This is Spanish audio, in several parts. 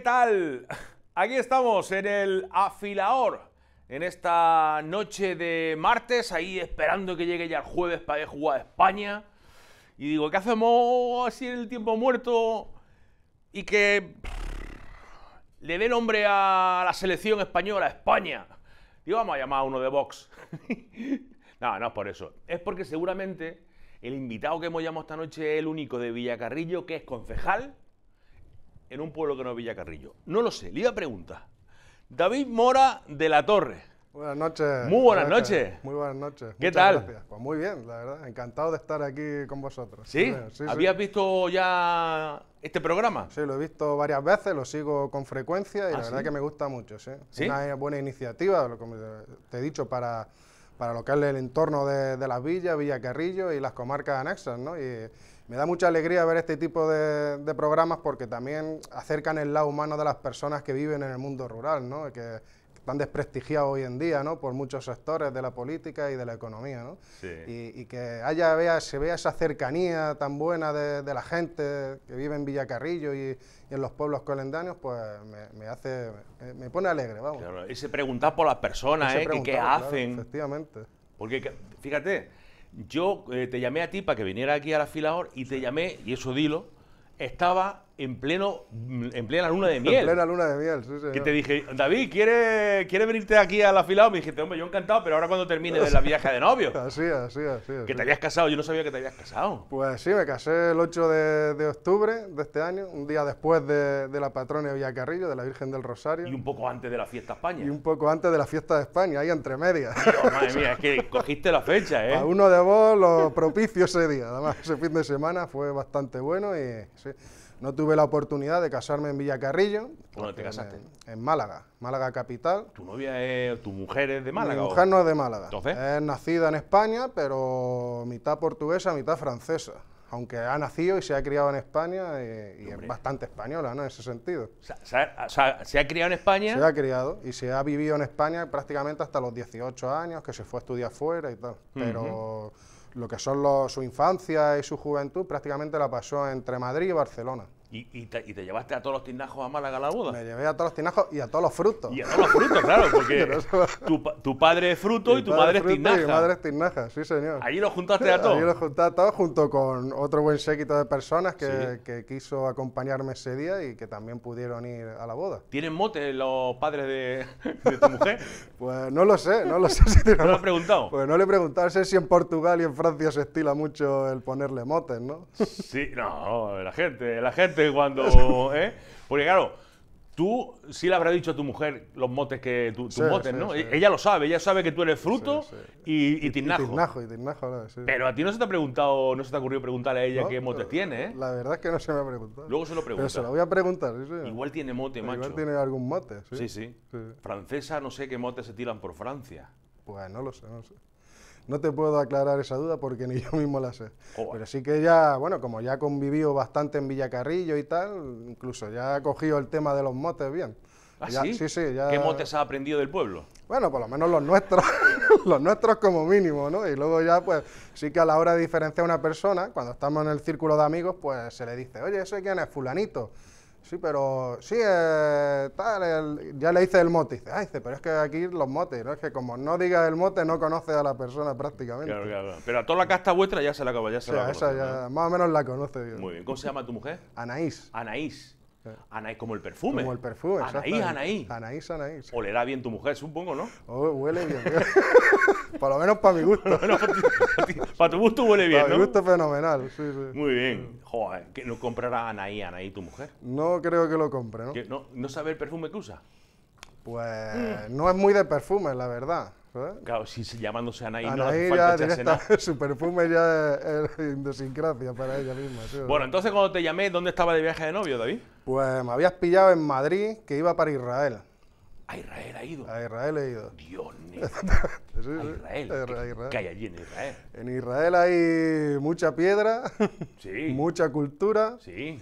¿Qué tal? Aquí estamos en el afilador, en esta noche de martes, ahí esperando que llegue ya el jueves para jugar a España. Y digo, ¿qué hacemos así en el tiempo muerto? Y que le dé nombre a la selección española, España. Digo, vamos a llamar a uno de Vox. no, no es por eso. Es porque seguramente el invitado que hemos llamado esta noche es el único de Villacarrillo que es concejal en un pueblo que no es Villacarrillo? No lo sé, le iba a preguntar. David Mora de la Torre. Buenas noches. Muy buenas, noches. Muy buenas noches. ¿Qué tal? Pues muy bien, la verdad. Encantado de estar aquí con vosotros. ¿Sí? sí habías visto ya este programa? Sí, lo he visto varias veces, lo sigo con frecuencia y ¿Ah, la verdad que me gusta mucho. ¿sí? Una buena iniciativa, como te he dicho, para, para lo que es el entorno de, de las villas, Villacarrillo y las comarcas anexas. ¿no? Y, me da mucha alegría ver este tipo de, programas porque también acercan el lado humano de las personas que viven en el mundo rural, que están desprestigiados hoy en día ¿no? por muchos sectores de la política y de la economía. Y, que haya, se vea esa cercanía tan buena de, la gente que vive en Villacarrillo y, en los pueblos colendáneos, pues me, hace, me, pone alegre. Vamos. y se pregunta por las personas, ¿eh? ¿qué hacen? efectivamente. Porque, fíjate, yo eh, te llamé a ti para que viniera aquí a la fila y te llamé, y eso dilo, estaba en, pleno, en plena luna de miel. En plena luna de miel, sí, Que te dije, David, ¿quiere, ¿quiere venirte aquí al afilado? Me dijiste, hombre, yo encantado, pero ahora cuando termine de la viaje de novio. Así, así, así. Que te habías casado, yo no sabía que te habías casado. Pues sí, me casé el 8 de, octubre de este año, un día después de, de la patrona Villacarrillo, de la Virgen del Rosario. Y un poco antes de la fiesta España. Y un poco antes de la fiesta de España, ahí entre medias. madre mía, es que cogiste la fecha, ¿eh? A uno de vos lo propicio ese día, además ese fin de semana fue bastante bueno y sí. No tuve la oportunidad de casarme en Villacarrillo. ¿Dónde te casaste? En, Málaga, Málaga capital. ¿Tu novia es, tu mujer es de Málaga? Mi mujer no es de Málaga. Es nacida en España, pero mitad portuguesa, mitad francesa. Aunque ha nacido y se ha criado en España eh, y, es bastante española, ¿no? En ese sentido. O sea, se, ha, criado en España. Se ha criado y se ha vivido en España prácticamente hasta los 18 años, que se fue a estudiar fuera y tal. Pero lo que son su infancia y su juventud prácticamente la pasó entre Madrid y Barcelona. ¿Y, y, te, llevaste a todos los tinajos a Málaga a la boda? Me llevé a todos los tinajos y a todos los frutos. Y a todos los frutos, claro, porque tu, tu, padre es fruto y tu madre es tinaja. Y mi madre es tinaja, sí, señor. Allí los juntaste a todos. Allí los juntaste a todos junto con otro buen séquito de personas que, que, quiso acompañarme ese día y que también pudieron ir a la boda. ¿Tienen motes los padres de, tu mujer? pues no lo sé, no lo sé. ¿No lo has preguntado? Pues no le he preguntado, no sé si en Portugal y en Francia se estila mucho el ponerle motes, ¿no? sí, no, la gente, la gente cuando. ¿eh? Porque claro, tú sí le habrás dicho a tu mujer los motes que. Tu, tus motes, ¿no? Ella lo sabe, ella sabe que tú eres fruto y, y tiznajo. Pero a ti no se te ha preguntado, no se te ha ocurrido preguntarle a ella qué motes tiene, ¿eh? La verdad es que no se me ha preguntado. Luego se lo pregunto. Pero se lo voy a preguntar, Igual tiene mote, macho. Igual tiene algún mote, sí. Sí, Francesa, no sé qué motes se tiran por Francia. Pues no lo no lo sé. No te puedo aclarar esa duda porque ni yo mismo la sé. Oh, Pero sí que ya, bueno, como ya convivido bastante en Villacarrillo y tal, incluso ya ha cogido el tema de los motes bien. ¿Ah, sí? ¿Qué motes ha aprendido del pueblo? Bueno, por lo menos los nuestros, los nuestros como mínimo, ¿no? Y luego ya, pues, sí que a la hora de diferenciar a una persona, cuando estamos en el círculo de amigos, pues se le dice, oye, ¿ese quién es? Fulanito sí, pero sí, eh, tal, ya le hice el mote. Dice, ah, dice, pero es que aquí los motes, ¿no? Es que como no digas el mote, no conoce a la persona prácticamente. Claro, claro. Pero a toda la casta vuestra ya se la acaba, ya se sí, la esa ya, más o menos la conoce. bien. Muy bien. ¿Cómo se llama tu mujer? Anaís. Anaís. Anaís, como el perfume. Como el perfume, Anaís, Anaís. Anaís, Anaís. da bien tu mujer, supongo, ¿no? Oh, huele bien. Por lo menos para mi gusto. Por lo menos para tu gusto huele bien, Para ah, mi gusto fenomenal, sí, sí. Muy bien. Joder, ¿que ¿no comprará Anaí, Anaí, tu mujer? No creo que lo compre, ¿no? ¿No, sabe el perfume que usa? Pues no es muy de perfume, la verdad. Claro, si llamándose Anaí, no hace falta este Su perfume ya es, es idiosincrasia para ella misma. Bueno, entonces cuando te llamé, ¿dónde estaba de viaje de novio, David? Pues me habías pillado en Madrid, que iba para Israel. A Israel ha ido. A Israel ha ido. Dios mío. a Israel. Israel. ¿Qué hay allí en Israel? En Israel hay mucha piedra, mucha cultura. Sí.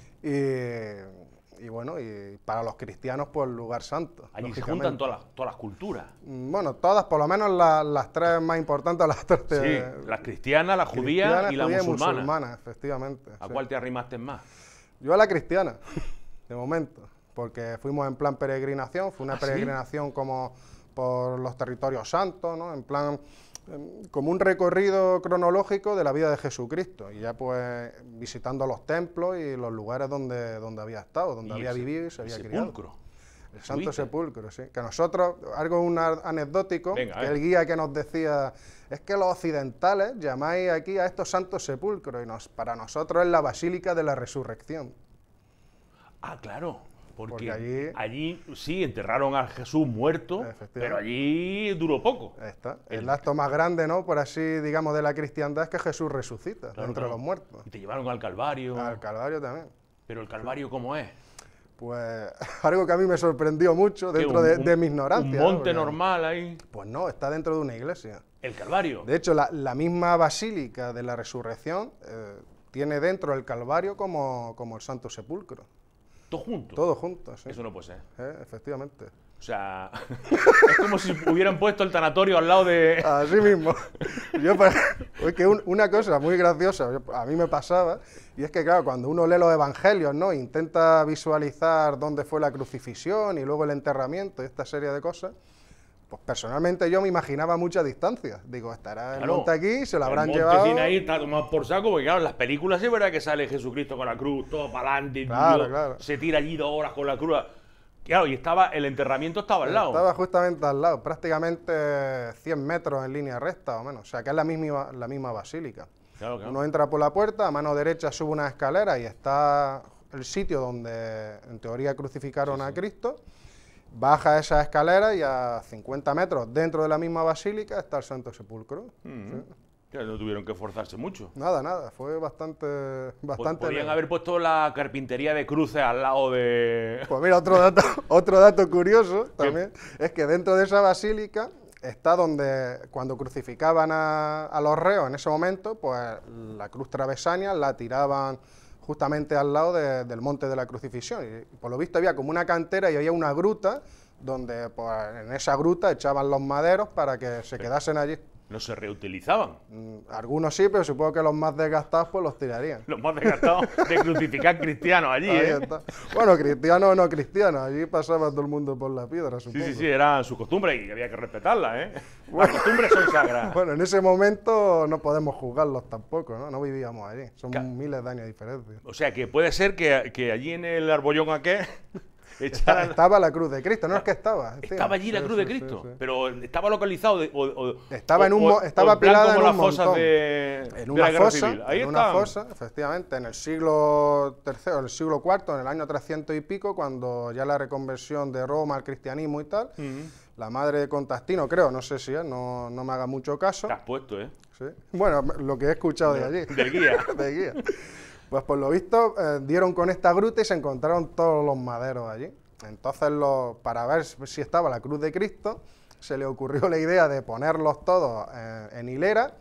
Y bueno, y para los cristianos, pues lugar santo. Allí se juntan todas las, todas las culturas. Mm, bueno, todas, por lo menos las tres más importantes, las tres. Sí, las cristianas, la judía y la musulmanas. musulmana. efectivamente. ¿A cuál te arrimaste más? Yo a la cristiana, de momento porque fuimos en plan peregrinación, fue una ¿Ah, peregrinación como por los territorios santos, ¿no? en plan em, como un recorrido cronológico de la vida de Jesucristo, y ya pues visitando los templos y los lugares donde, donde había estado, donde había vivido y se había el criado. Sepulcro. El Santo Sepulcro, sí. Que nosotros, algo un anecdótico, el guía que nos decía, es que los occidentales llamáis aquí a estos santos sepulcros, y nos, para nosotros es la Basílica de la Resurrección. Ah, claro. Porque, allí... sí enterraron a Jesús muerto, pero allí duró poco. Está. El, acto más grande, ¿no? Por así, digamos, de la cristiandad es que Jesús resucita entre los muertos. Y te llevaron al Calvario. Al Calvario también. Pero el Calvario, ¿cómo es? Pues algo que a mí me sorprendió mucho dentro de, mi ignorancia. ¿Un monte normal ahí? Pues no, está dentro de una iglesia. ¿El Calvario? De hecho, la, misma Basílica de la Resurrección eh, tiene dentro el Calvario como el Santo Sepulcro. Todo junto. Todo junto, sí. Eso no puede ser. efectivamente. O sea, es como si hubieran puesto el tanatorio al lado de... Así mismo. Yo, es que una cosa muy graciosa, a mí me pasaba, y es que claro, cuando uno lee los evangelios, ¿no? Intenta visualizar dónde fue la crucifixión y luego el enterramiento y esta serie de cosas, pues personalmente yo me imaginaba muchas distancias. Digo, estará el aquí, se lo habrán el monte llevado. ahí, está tomado por saco, porque claro, en las películas es verdad que sale Jesucristo con la cruz, todo para adelante, se tira allí dos horas con la cruz. Claro, y estaba, el enterramiento estaba al lado. Estaba justamente al lado, prácticamente 100 metros en línea recta o menos. O sea, que es la misma, la misma basílica. Uno entra por la puerta, a mano derecha sube una escalera y está el sitio donde en teoría crucificaron a Cristo Baja esa escalera y a 50 metros dentro de la misma basílica está el Santo Sepulcro. Mm-hmm. no tuvieron que forzarse mucho. Nada, nada, fue bastante... bastante Podrían haber puesto la carpintería de cruces al lado de... Pues mira, otro dato, otro dato curioso también, es que dentro de esa basílica está donde cuando crucificaban a, los reos en ese momento, pues la cruz travesaña la tiraban justamente al lado del Monte de la Crucifixión. Y por lo visto había como una cantera y había una gruta donde pues, en esa gruta echaban los maderos para que se quedasen allí no se reutilizaban. Mm, algunos sí, pero supongo que los más desgastados pues los tirarían. Los más desgastados de crucificar cristianos allí, ¿eh? Bueno, cristianos o no cristianos, allí pasaba todo el mundo por la piedra, supongo. Sí, sí, sí, era su costumbre y había que respetarla, ¿eh? Las costumbres son sagradas. Bueno, en ese momento no podemos juzgarlos tampoco, ¿no? No vivíamos allí, son miles de años de diferencia. O sea, que puede ser que, que allí en el arbollón aquel estaba, la cruz de Cristo, no es que estaba. Estaba allí la cruz de Cristo, pero estaba localizado. estaba en un, estaba en, De, en una la fosa, en una fosa, efectivamente, en el siglo III, el siglo IV, en el año 300 y pico, cuando ya la reconversión de Roma al cristianismo y tal. La madre de Contastino, creo, no sé si es, no, no me haga mucho caso. Te has puesto, ¿eh? Bueno, lo que he escuchado de, de allí. Del guía. del guía. Pues por lo visto eh, dieron con esta gruta y se encontraron todos los maderos allí. Entonces, para ver si estaba la cruz de Cristo, se le ocurrió la idea de ponerlos todos eh, en, hilera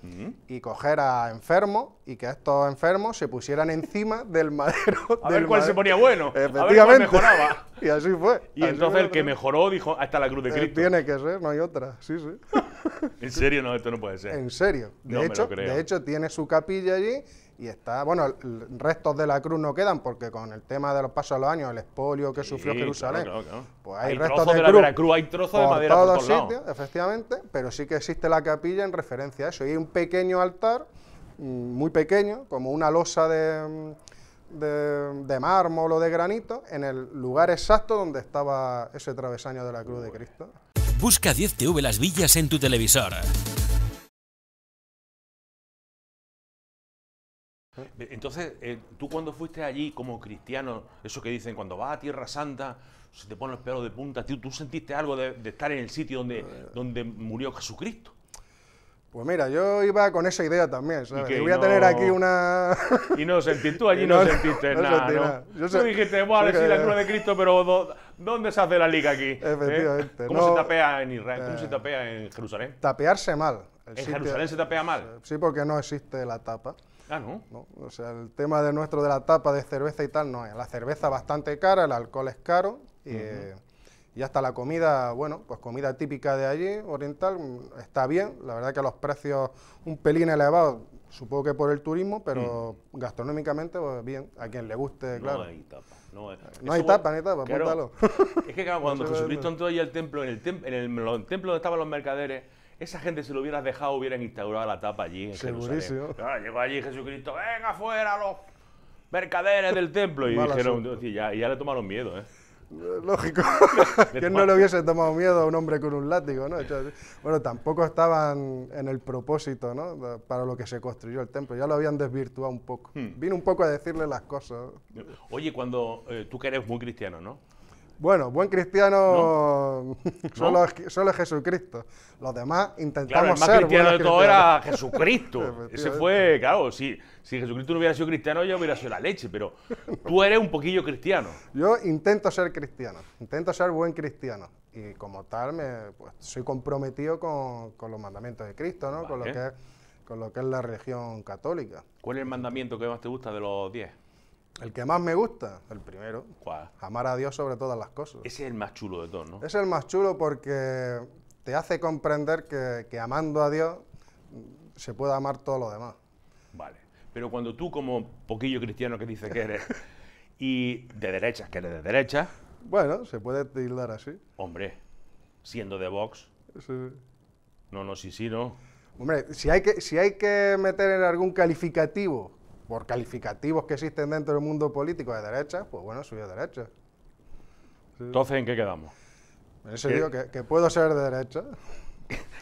y coger a enfermos y que estos enfermos se pusieran encima del madero. A del ver se ponía bueno. Efectivamente. y así fue. Y entonces el que mejoró dijo, hasta ah, la cruz de eh, Cristo. tiene que ser, no hay otra. Sí, sí. en serio, no, esto no puede ser. En serio. De, hecho, de hecho, tiene su capilla allí y está, bueno, restos de la cruz no quedan porque con el tema de los pasos de los años, el expolio que sufrió Jerusalén, pues hay, restos de, la cruz, hay trozos de madera todos todos sitios, efectivamente, pero sí que existe la capilla en referencia a eso. Y hay un pequeño altar, mm, muy pequeño, como una losa de, mm, de, de mármol o de granito, en el lugar exacto donde estaba ese travesaño de la cruz de Cristo. Busca 10TV Las Villas en tu televisor. Entonces, eh, tú cuando fuiste allí como cristiano, eso que dicen, cuando vas a Tierra Santa, se te ponen los pelos de punta, ¿tú, tú sentiste algo de, estar en el sitio donde, donde murió Jesucristo? Pues mira, yo iba con esa idea también, ¿sabes? Y, voy a tener aquí una... y no sentiste, tú allí no, sentiste nada, sentí Yo Tú dijiste, vale, sí, la cruz de Cristo, pero ¿dónde se hace la liga aquí? ¿Eh? Efectivamente. ¿Cómo se tapea en Israel? ¿Cómo se eh, tapea en Jerusalén? Tapearse mal. ¿En Jerusalén se tapea mal? Sí, porque no existe la tapa. Ah, ¿no? O sea, el tema de nuestro de la tapa de cerveza y tal no es. La cerveza bastante cara, el alcohol es caro eh, y, hasta la comida, bueno, pues comida típica de allí, oriental, mm, está bien. La verdad que los precios un pelín elevado supongo que por el turismo, pero mm. gastronómicamente, pues, bien, a quien le guste, claro. No hay tapa. No, es, no hay tapa, ni tapa, claro, Es que cuando Jesucristo entró allí al templo, en el, en el, templo donde estaban los mercaderes, esa gente, si lo hubieras dejado, hubieran instaurado la tapa allí. En Segurísimo. Ah, llegó allí Jesucristo, ven afuera los mercaderes del templo. Y dijeron, ya, le tomaron miedo, ¿eh? eh lógico. ¿Quién no le hubiese tomado miedo a un hombre con un látigo? ¿no? Bueno, tampoco estaban en el propósito ¿no? para lo que se construyó el templo. Ya lo habían desvirtuado un poco. Hmm. Vino un poco a decirle las cosas. Oye, cuando eh, tú que eres muy cristiano, ¿no? Bueno, buen cristiano solo, es solo, Jesucristo. Los demás intentamos claro, el más cristiano de todo era Jesucristo. Ese fue, claro, si, Jesucristo no hubiera sido cristiano, yo hubiera sido la leche, pero tú eres un poquillo cristiano. Yo intento ser cristiano, intento ser buen cristiano. Y como tal, pues, soy comprometido con, los mandamientos de Cristo, ¿no? Con, lo que es, con lo que es la religión católica. ¿Cuál es el mandamiento que más te gusta de los diez? El que más me gusta, el primero. Amar a Dios sobre todas las cosas. Ese es el más chulo de todos, ¿no? Es el más chulo porque te hace comprender que, amando a Dios se puede amar todo lo demás. Vale. Pero cuando tú, como poquillo cristiano que dices que eres, y de derechas, que eres de derecha. Bueno, se puede tildar así. Hombre, siendo de Vox. Sí. No, no, sí, sí, no. Hombre, si hay que, si hay que meter en algún calificativo por calificativos que existen dentro del mundo político de derecha, pues bueno, soy de derecha. Entonces, ¿en qué quedamos? En eso digo que, puedo ser de derecha.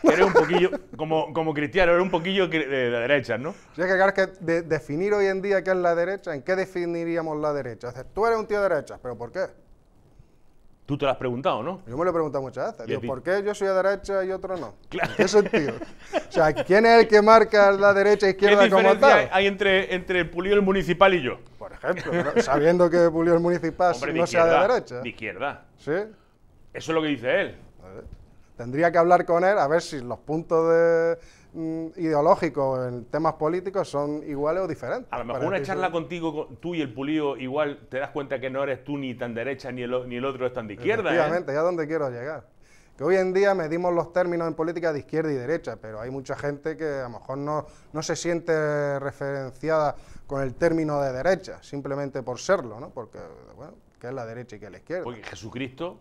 Eres un poquillo, como, como cristiano, eres un poquillo de, de derecha, ¿no? Si es que claro, es que definir hoy en día qué es la derecha, ¿en qué definiríamos la derecha? tú eres un tío de derecha, ¿pero por qué? Tú te lo has preguntado, ¿no? Yo me lo he preguntado muchas veces. ¿Por qué yo soy a derecha y otro no? Claro. ¿En qué sentido? o sea, ¿quién es el que marca la derecha e izquierda ¿Qué como tal? hay entre, entre el Pulido, el municipal y yo? Por ejemplo, sabiendo que Pulido, el municipal no sea de derecha. De izquierda. ¿Sí? Eso es lo que dice él. Tendría que hablar con él a ver si los puntos de Mm, ideológico en temas políticos, son iguales o diferentes. A lo mejor una charla contigo, tú y el Pulido, igual te das cuenta que no eres tú ni tan derecha ni el, ni el otro es tan de izquierda. ¿eh? Efectivamente, ya dónde quiero llegar. Que hoy en día medimos los términos en política de izquierda y derecha, pero hay mucha gente que a lo mejor no, no se siente referenciada con el término de derecha, simplemente por serlo, ¿no? Porque, bueno, ¿qué es la derecha y qué es la izquierda. Porque Jesucristo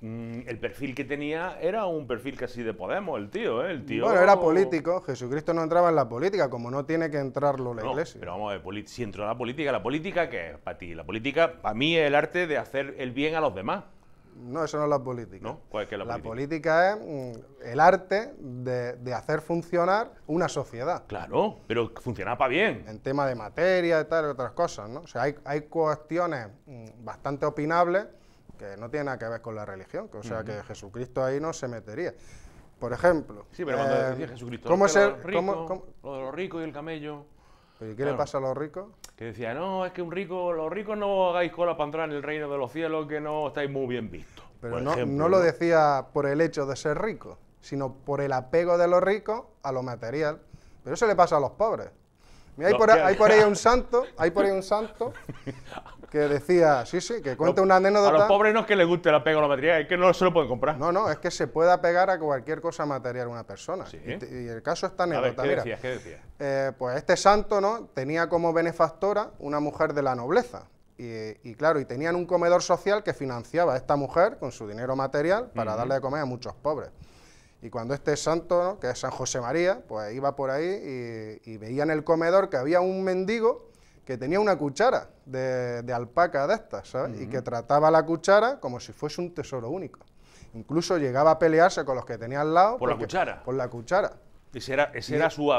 Mm, el perfil que tenía era un perfil casi de Podemos, el tío, ¿eh? El tío bueno, era político, Jesucristo no entraba en la política, como no tiene que entrarlo la iglesia. Pero vamos si entró en la política, ¿la política que es para ti? La política, para mí, es el arte de hacer el bien a los demás. No, eso no es la política. ¿No? la, política? es mm, el arte de, hacer funcionar una sociedad. Claro, pero funcionaba para bien. En tema de materia y tal, otras cosas, ¿no? O sea, hay cuestiones mm, bastante opinables que no tiene nada que ver con la religión, o sea que Jesucristo ahí no se metería. Por ejemplo, sí, pero cuando em, ¿cómo rico, lo de los ricos y el camello? qué le pasa a los ricos? Que decía, no, es que un rico, los ricos no hagáis cola para entrar en el reino de los cielos, que no estáis muy bien vistos. Pero no, no, lo decía por el hecho de ser rico, sino por el apego de los ricos a lo material. Pero eso le pasa a los pobres hay, por, ahí un santo, hay por ahí un santo que decía, sí, sí, que cuenta una anécdota. A los pobres no es que les guste la pega la materia, es que no se lo pueden comprar. No, no, es que se puede pegar a cualquier cosa material una persona. Y, el caso está anécdota. A ¿qué eh, pues este santo, ¿no? Tenía como benefactora una mujer de la nobleza. Y, claro, y tenían un comedor social que financiaba a esta mujer con su dinero material para darle de comer a muchos pobres. Y cuando este santo, que es San José María, pues iba por ahí y, veía en el comedor que había un mendigo que tenía una cuchara de, alpaca de estas, ¿sabes? Y que trataba la cuchara como si fuese un tesoro único. Incluso llegaba a pelearse con los que tenía al lado. ¿Por la cuchara? Por la cuchara. Ese era, ese era su,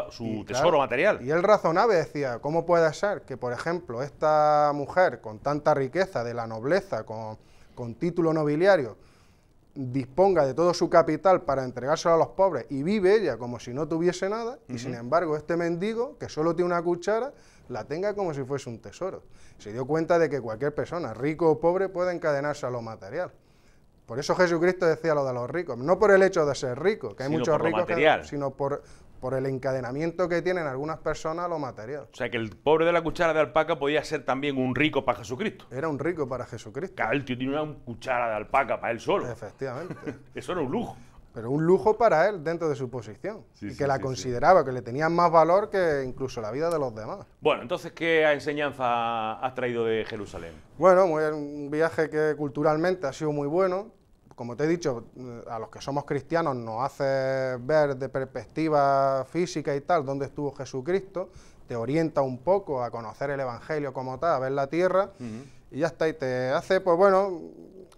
tesoro material. Y él razonaba y decía, ¿cómo puede ser que, por ejemplo, esta mujer con tanta riqueza de la nobleza, con título nobiliario, disponga de todo su capital para entregárselo a los pobres y vive ella como si no tuviese nada, y sin embargo este mendigo, que solo tiene una cuchara, la tenga como si fuese un tesoro. Se dio cuenta de que cualquier persona, rico o pobre, puede encadenarse a lo material. Por eso Jesucristo decía lo de los ricos, no por el hecho de ser rico, que hay muchos ricos, que, sino por, por el encadenamiento que tienen algunas personas a lo material. O sea, que el pobre de la cuchara de alpaca podía ser también un rico para Jesucristo. Era un rico para Jesucristo. Claro, el tío tenía una cuchara de alpaca para él solo. Efectivamente. Eso era un lujo. Pero un lujo para él dentro de su posición. y que la consideraba, que le tenía más valor que incluso la vida de los demás. Bueno, entonces, ¿qué enseñanza has traído de Jerusalén? Bueno, un viaje que culturalmente ha sido muy bueno como te he dicho, mm, a los que somos cristianos nos hace ver de perspectiva física y tal dónde estuvo Jesucristo, te orienta un poco a conocer el Evangelio como tal, a ver la tierra, y ya está, y te hace, pues bueno,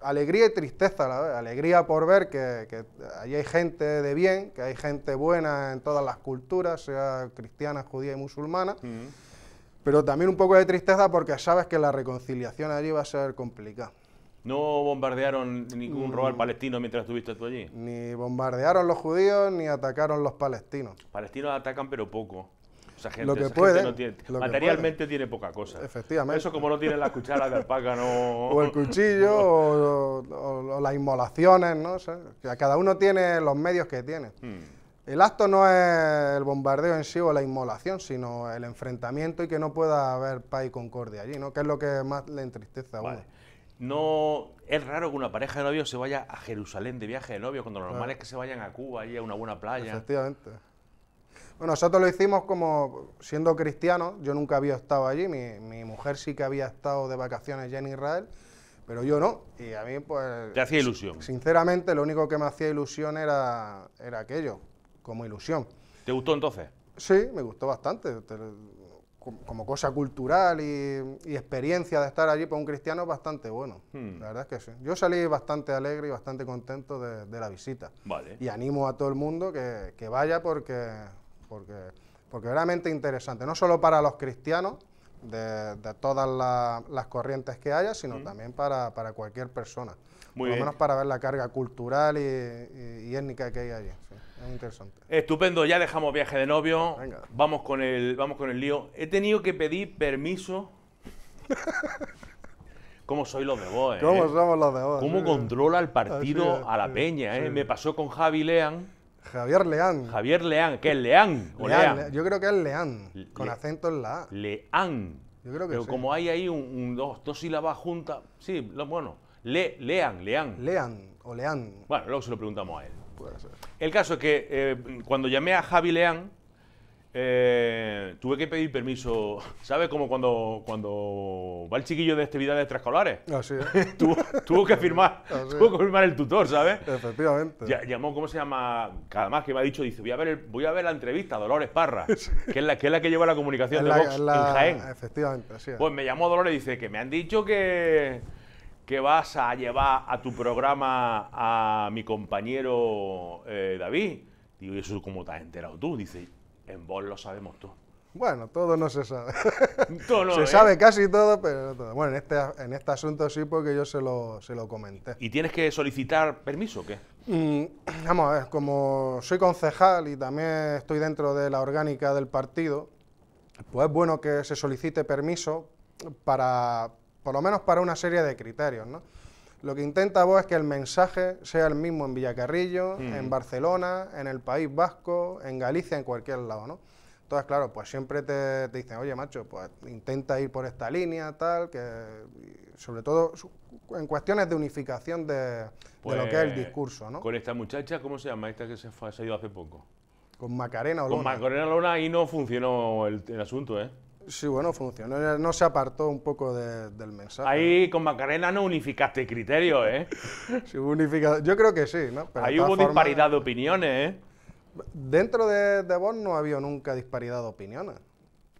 alegría y tristeza, ¿la alegría por ver que, allí hay gente de bien, que hay gente buena en todas las culturas, sea cristiana, judía y musulmana. Pero también un poco de tristeza porque sabes que la reconciliación allí va a ser complicada. ¿No bombardearon ningún mm. robar palestino mientras estuviste tú allí? Ni bombardearon los judíos ni atacaron los palestinos. Palestinos atacan pero poco. lo que puede, materialmente tiene poca cosa. Efectivamente. Eso como no tienen la cuchara de alpaca, no... O el cuchillo, o, las inmolaciones, ¿no? O sea, cada uno tiene los medios que tiene. Hmm. El acto no es el bombardeo en sí o la inmolación, sino el enfrentamiento y que no pueda haber paz y concordia allí, ¿no? Que es lo que más le entristece a uno no es raro que una pareja de novios se vaya a Jerusalén de viaje de novio, cuando lo normal es que se vayan a Cuba y a una buena playa. Efectivamente. Bueno, nosotros lo hicimos como siendo cristianos, yo nunca había estado allí, mi, mujer sí que había estado de vacaciones ya en Israel, pero yo no, y a mí pues... Te hacía ilusión. Sinceramente, lo único que me hacía ilusión era, era aquello, como ilusión. ¿Te gustó entonces? Sí, me gustó bastante como cosa cultural y, experiencia de estar allí por un cristiano es bastante bueno. Hmm. La verdad es que sí. Yo salí bastante alegre y bastante contento de, la visita. Y animo a todo el mundo que, vaya porque, porque, porque realmente interesante. No solo para los cristianos, de, todas las corrientes que haya, sino hmm. también para, cualquier persona. Por lo menos para ver la carga cultural y, étnica que hay allí interesante. Estupendo, ya dejamos viaje de novio. Vamos con el, vamos con el lío. He tenido que pedir permiso. ¿Cómo soy eh? los de vos, ¿Cómo somos los de ¿Cómo controla el partido a la peña, eh? Me pasó con Javi Lean. Javier Leán. Javier Leán, que es Leán? Yo creo que es Leán, con acento en la A. Leán. Yo creo que Pero como hay ahí un, dos, sílabas juntas, sí, bueno, Le, Leán, Leán. Leán o Leán. Bueno, luego se lo preguntamos a él. El caso es que eh, cuando llamé a Javi Leán, eh, tuve que pedir permiso, ¿sabes? Como cuando, cuando va el chiquillo de actividades extraescolares. Así ah, es. tuvo, tuvo, que firmar, ah, tuvo que firmar el tutor, ¿sabes? Efectivamente. llamó, ¿cómo se llama? Cada más que me ha dicho, dice, voy a ver, voy a ver la entrevista, Dolores Parra, que, es la, que es la lleva la comunicación de Vox en Jaén. Efectivamente, así es. Pues me llamó Dolores y dice que me han dicho que que vas a llevar a tu programa a mi compañero eh, David. Digo, ¿y eso cómo te has enterado tú? Dice, en vos lo sabemos tú. Bueno, todo no se sabe. se ¿eh? sabe casi todo, pero no todo. Bueno, este, en este, asunto sí, porque yo se lo, se lo comenté. ¿Y tienes que solicitar permiso o qué? Mm, vamos como soy concejal y también estoy dentro de la orgánica del partido, pues es bueno que se solicite permiso para, por lo menos para una serie de criterios. ¿no? Lo que intenta vos es que el mensaje sea el mismo en Villacarrillo, en Barcelona, en el País Vasco, en Galicia, en cualquier lado, ¿no? Entonces, claro, pues siempre te, dicen, oye, macho, pues intenta ir por esta línea, tal, que sobre todo en cuestiones de unificación de, lo que es el pues, discurso, ¿no? Con esta muchacha, ¿cómo se llama esta que se, ha ido hace poco? Con Macarena Olona. Con Macarena Olona y no funcionó el, el asunto, ¿eh? Sí, bueno, funcionó. No se apartó un poco del mensaje. Ahí con Macarena no unificaste criterios, ¿eh? sí, unificado. Yo creo que sí, ¿no? Ahí hubo disparidad de opiniones, ¿eh? Dentro de, vos no había nunca disparidad de opiniones.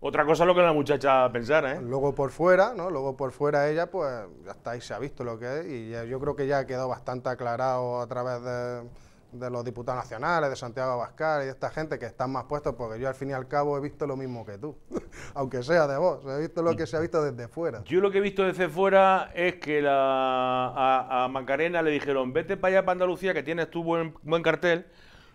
Otra cosa es lo que la muchacha pensara, ¿eh? Luego por fuera, ¿no? Luego por fuera ella, pues ya está ahí se ha visto lo que es y yo creo que ya ha quedado bastante aclarado a través de de los diputados nacionales, de Santiago Abascal y de esta gente que están más puestos, porque yo al fin y al cabo he visto lo mismo que tú, aunque sea de vos, he visto lo que se ha visto desde fuera. Yo lo que he visto desde fuera es que la, a, a Macarena le dijeron, vete para allá, para Andalucía, que tienes tu buen, cartel.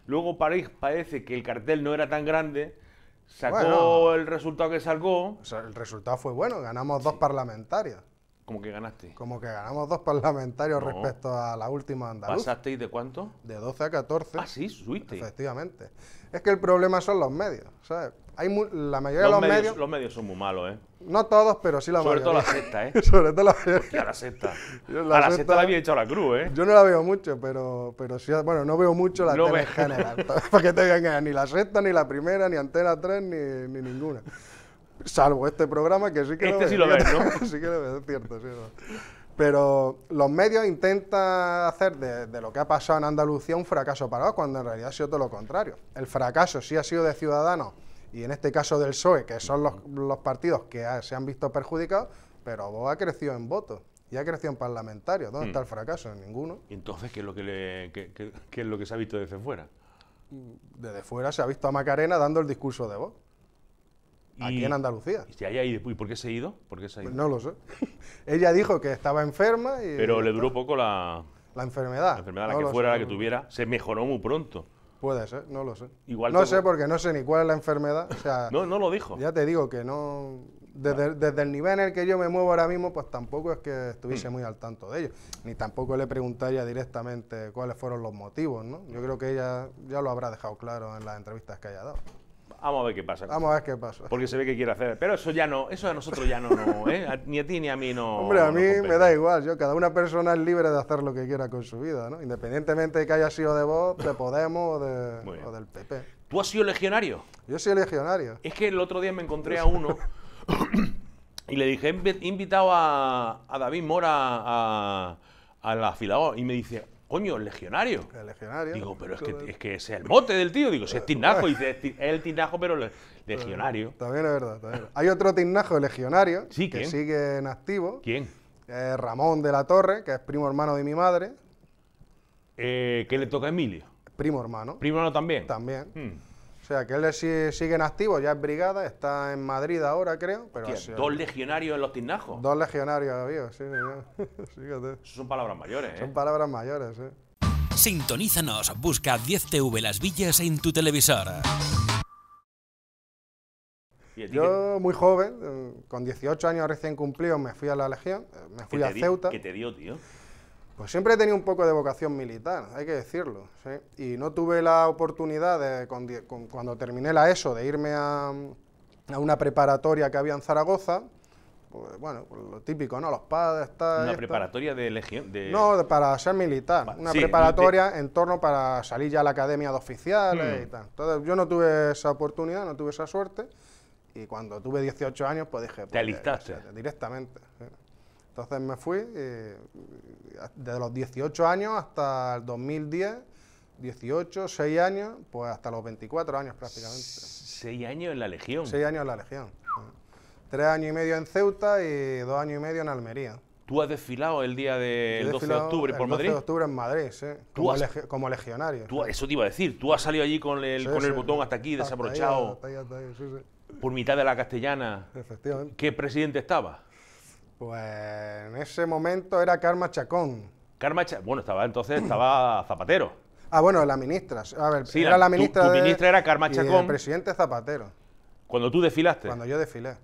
Luego París parece que el cartel no era tan grande, sacó el resultado que sacó. el resultado fue bueno, ganamos dos parlamentarios. Como que ganaste. Como que ganamos dos parlamentarios respecto a la última andaluz. ¿Pasasteis de cuánto? De 12 a 14. Ah, sí, subiste. Efectivamente. Es que el problema son los medios, ¿sabes? Hay la mayoría los de los medios, Los medios son muy malos, ¿eh? No todos, pero sí la mayoría. Sobre todo la sexta, ¿eh? Sobre todo la la sexta. la a la sexta la había echado la cruz, ¿eh? Yo no la veo mucho, pero, pero sí, bueno, no veo mucho la no tele en general. Para te digan ni la sexta, ni la primera, ni Antena 3, ni, ni ninguna. Salvo este programa que sí que este lo sí sí lo es cierto, Pero los medios intentan hacer de, lo que ha pasado en Andalucía un fracaso para cuando en realidad ha sido todo lo contrario. El fracaso sí ha sido de Ciudadanos y en este caso del PSOE, que son los, partidos que se han visto perjudicados, pero vos ha crecido en votos y ha crecido en parlamentarios. ¿Dónde mm. está el fracaso? En ninguno. entonces qué es lo que, le, es lo que se ha visto desde fuera? Mm, desde fuera se ha visto a Macarena dando el discurso de vos. Aquí en Andalucía. ¿Y, si ¿y por qué se ha ido? Pues no lo sé. Ella dijo que estaba enferma y... Pero le duró poco la... enfermedad. La enfermedad, la que fuera, la que tuviera, se mejoró muy pronto. Puede ser, no lo sé. Igual no sé porque no sé ni cuál es la enfermedad. sea, no, no lo dijo. Ya te digo que no... Desde, desde, el nivel en el que yo me muevo ahora mismo, pues tampoco es que estuviese muy al tanto de ello. Ni tampoco le preguntaría directamente cuáles fueron los motivos, ¿no? Yo creo que ella ya lo habrá dejado claro en las entrevistas que haya dado. Vamos a ver qué pasa. Vamos a ver qué pasa. Porque se ve que quiere hacer. Pero eso ya no, eso a nosotros ya no, ¿eh? ni a ti ni a mí no. Hombre, a mí me da igual. Yo, cada una persona es libre de hacer lo que quiera con su vida, ¿no? Independientemente de que haya sido de vos, de Podemos o, del PP. ¿Tú has sido legionario? Yo he sido legionario. Es que el otro día me encontré a uno y le dije, he invitado a, David Mora a, la fila Y me dice, coño, el legionario. El legionario. Digo, pero es que, es que es el mote del tío. Digo, si es tinajo, y es el tinajo, pero legionario. También es verdad, Hay otro tinajo legionario que sigue en activo. ¿Quién? Eh, Ramón de la Torre, que es primo hermano de mi madre. Eh, ¿Qué le toca a Emilio? Primo hermano. Primo hermano también. También. Hmm. O sea, que él sigue, sigue en activo, ya es brigada, está en Madrid ahora, creo. Pero dos legionarios en los tinajos. Dos legionarios, sí, son palabras mayores, ¿eh? Son palabras mayores, ¿eh? Sintonízanos, busca 10TV Las Villas en tu televisor. Yo, muy joven, eh, con 18 años recién cumplidos, me fui a la Legión, eh, me fui a Ceuta. ¿Qué te dio, tío? Pues siempre he tenido un poco de vocación militar, hay que decirlo. Y no tuve la oportunidad, de, cuando terminé la ESO, de irme a, una preparatoria que había en Zaragoza, pues, bueno, pues lo típico, ¿no? Los padres, tal... ¿Una preparatoria de legión? No, para ser militar. una preparatoria en torno para salir ya a la academia de oficiales mm. y tal. Entonces, yo no tuve esa oportunidad, no tuve esa suerte. Y cuando tuve 18 años, pues dije... Pues, Te alistaste. Eh, directamente. Entonces me fui eh, desde los 18 años hasta el 2010, 18, 6 años, pues hasta los 24 años prácticamente. ¿6 años en la Legión? 6 años en la Legión. Tres años y medio en Ceuta y dos años y medio en Almería. Tú has desfilado el día del 12 de octubre por Madrid? el 12 de octubre en Madrid, sí. Como, como legionario. Tú, Eso te iba a decir. Tú has salido allí con el, con el botón hasta aquí, desabrochado. por mitad de la castellana. ¿Qué presidente estaba? Pues en ese momento era Karma Chacón. Karma bueno, estaba entonces estaba Zapatero. Ah, bueno, la ministra. A ver, sí, era la, ministra. Tu, ministra era Karma Chacón. Y el presidente Zapatero. Cuando tú desfilaste. Cuando yo desfilé.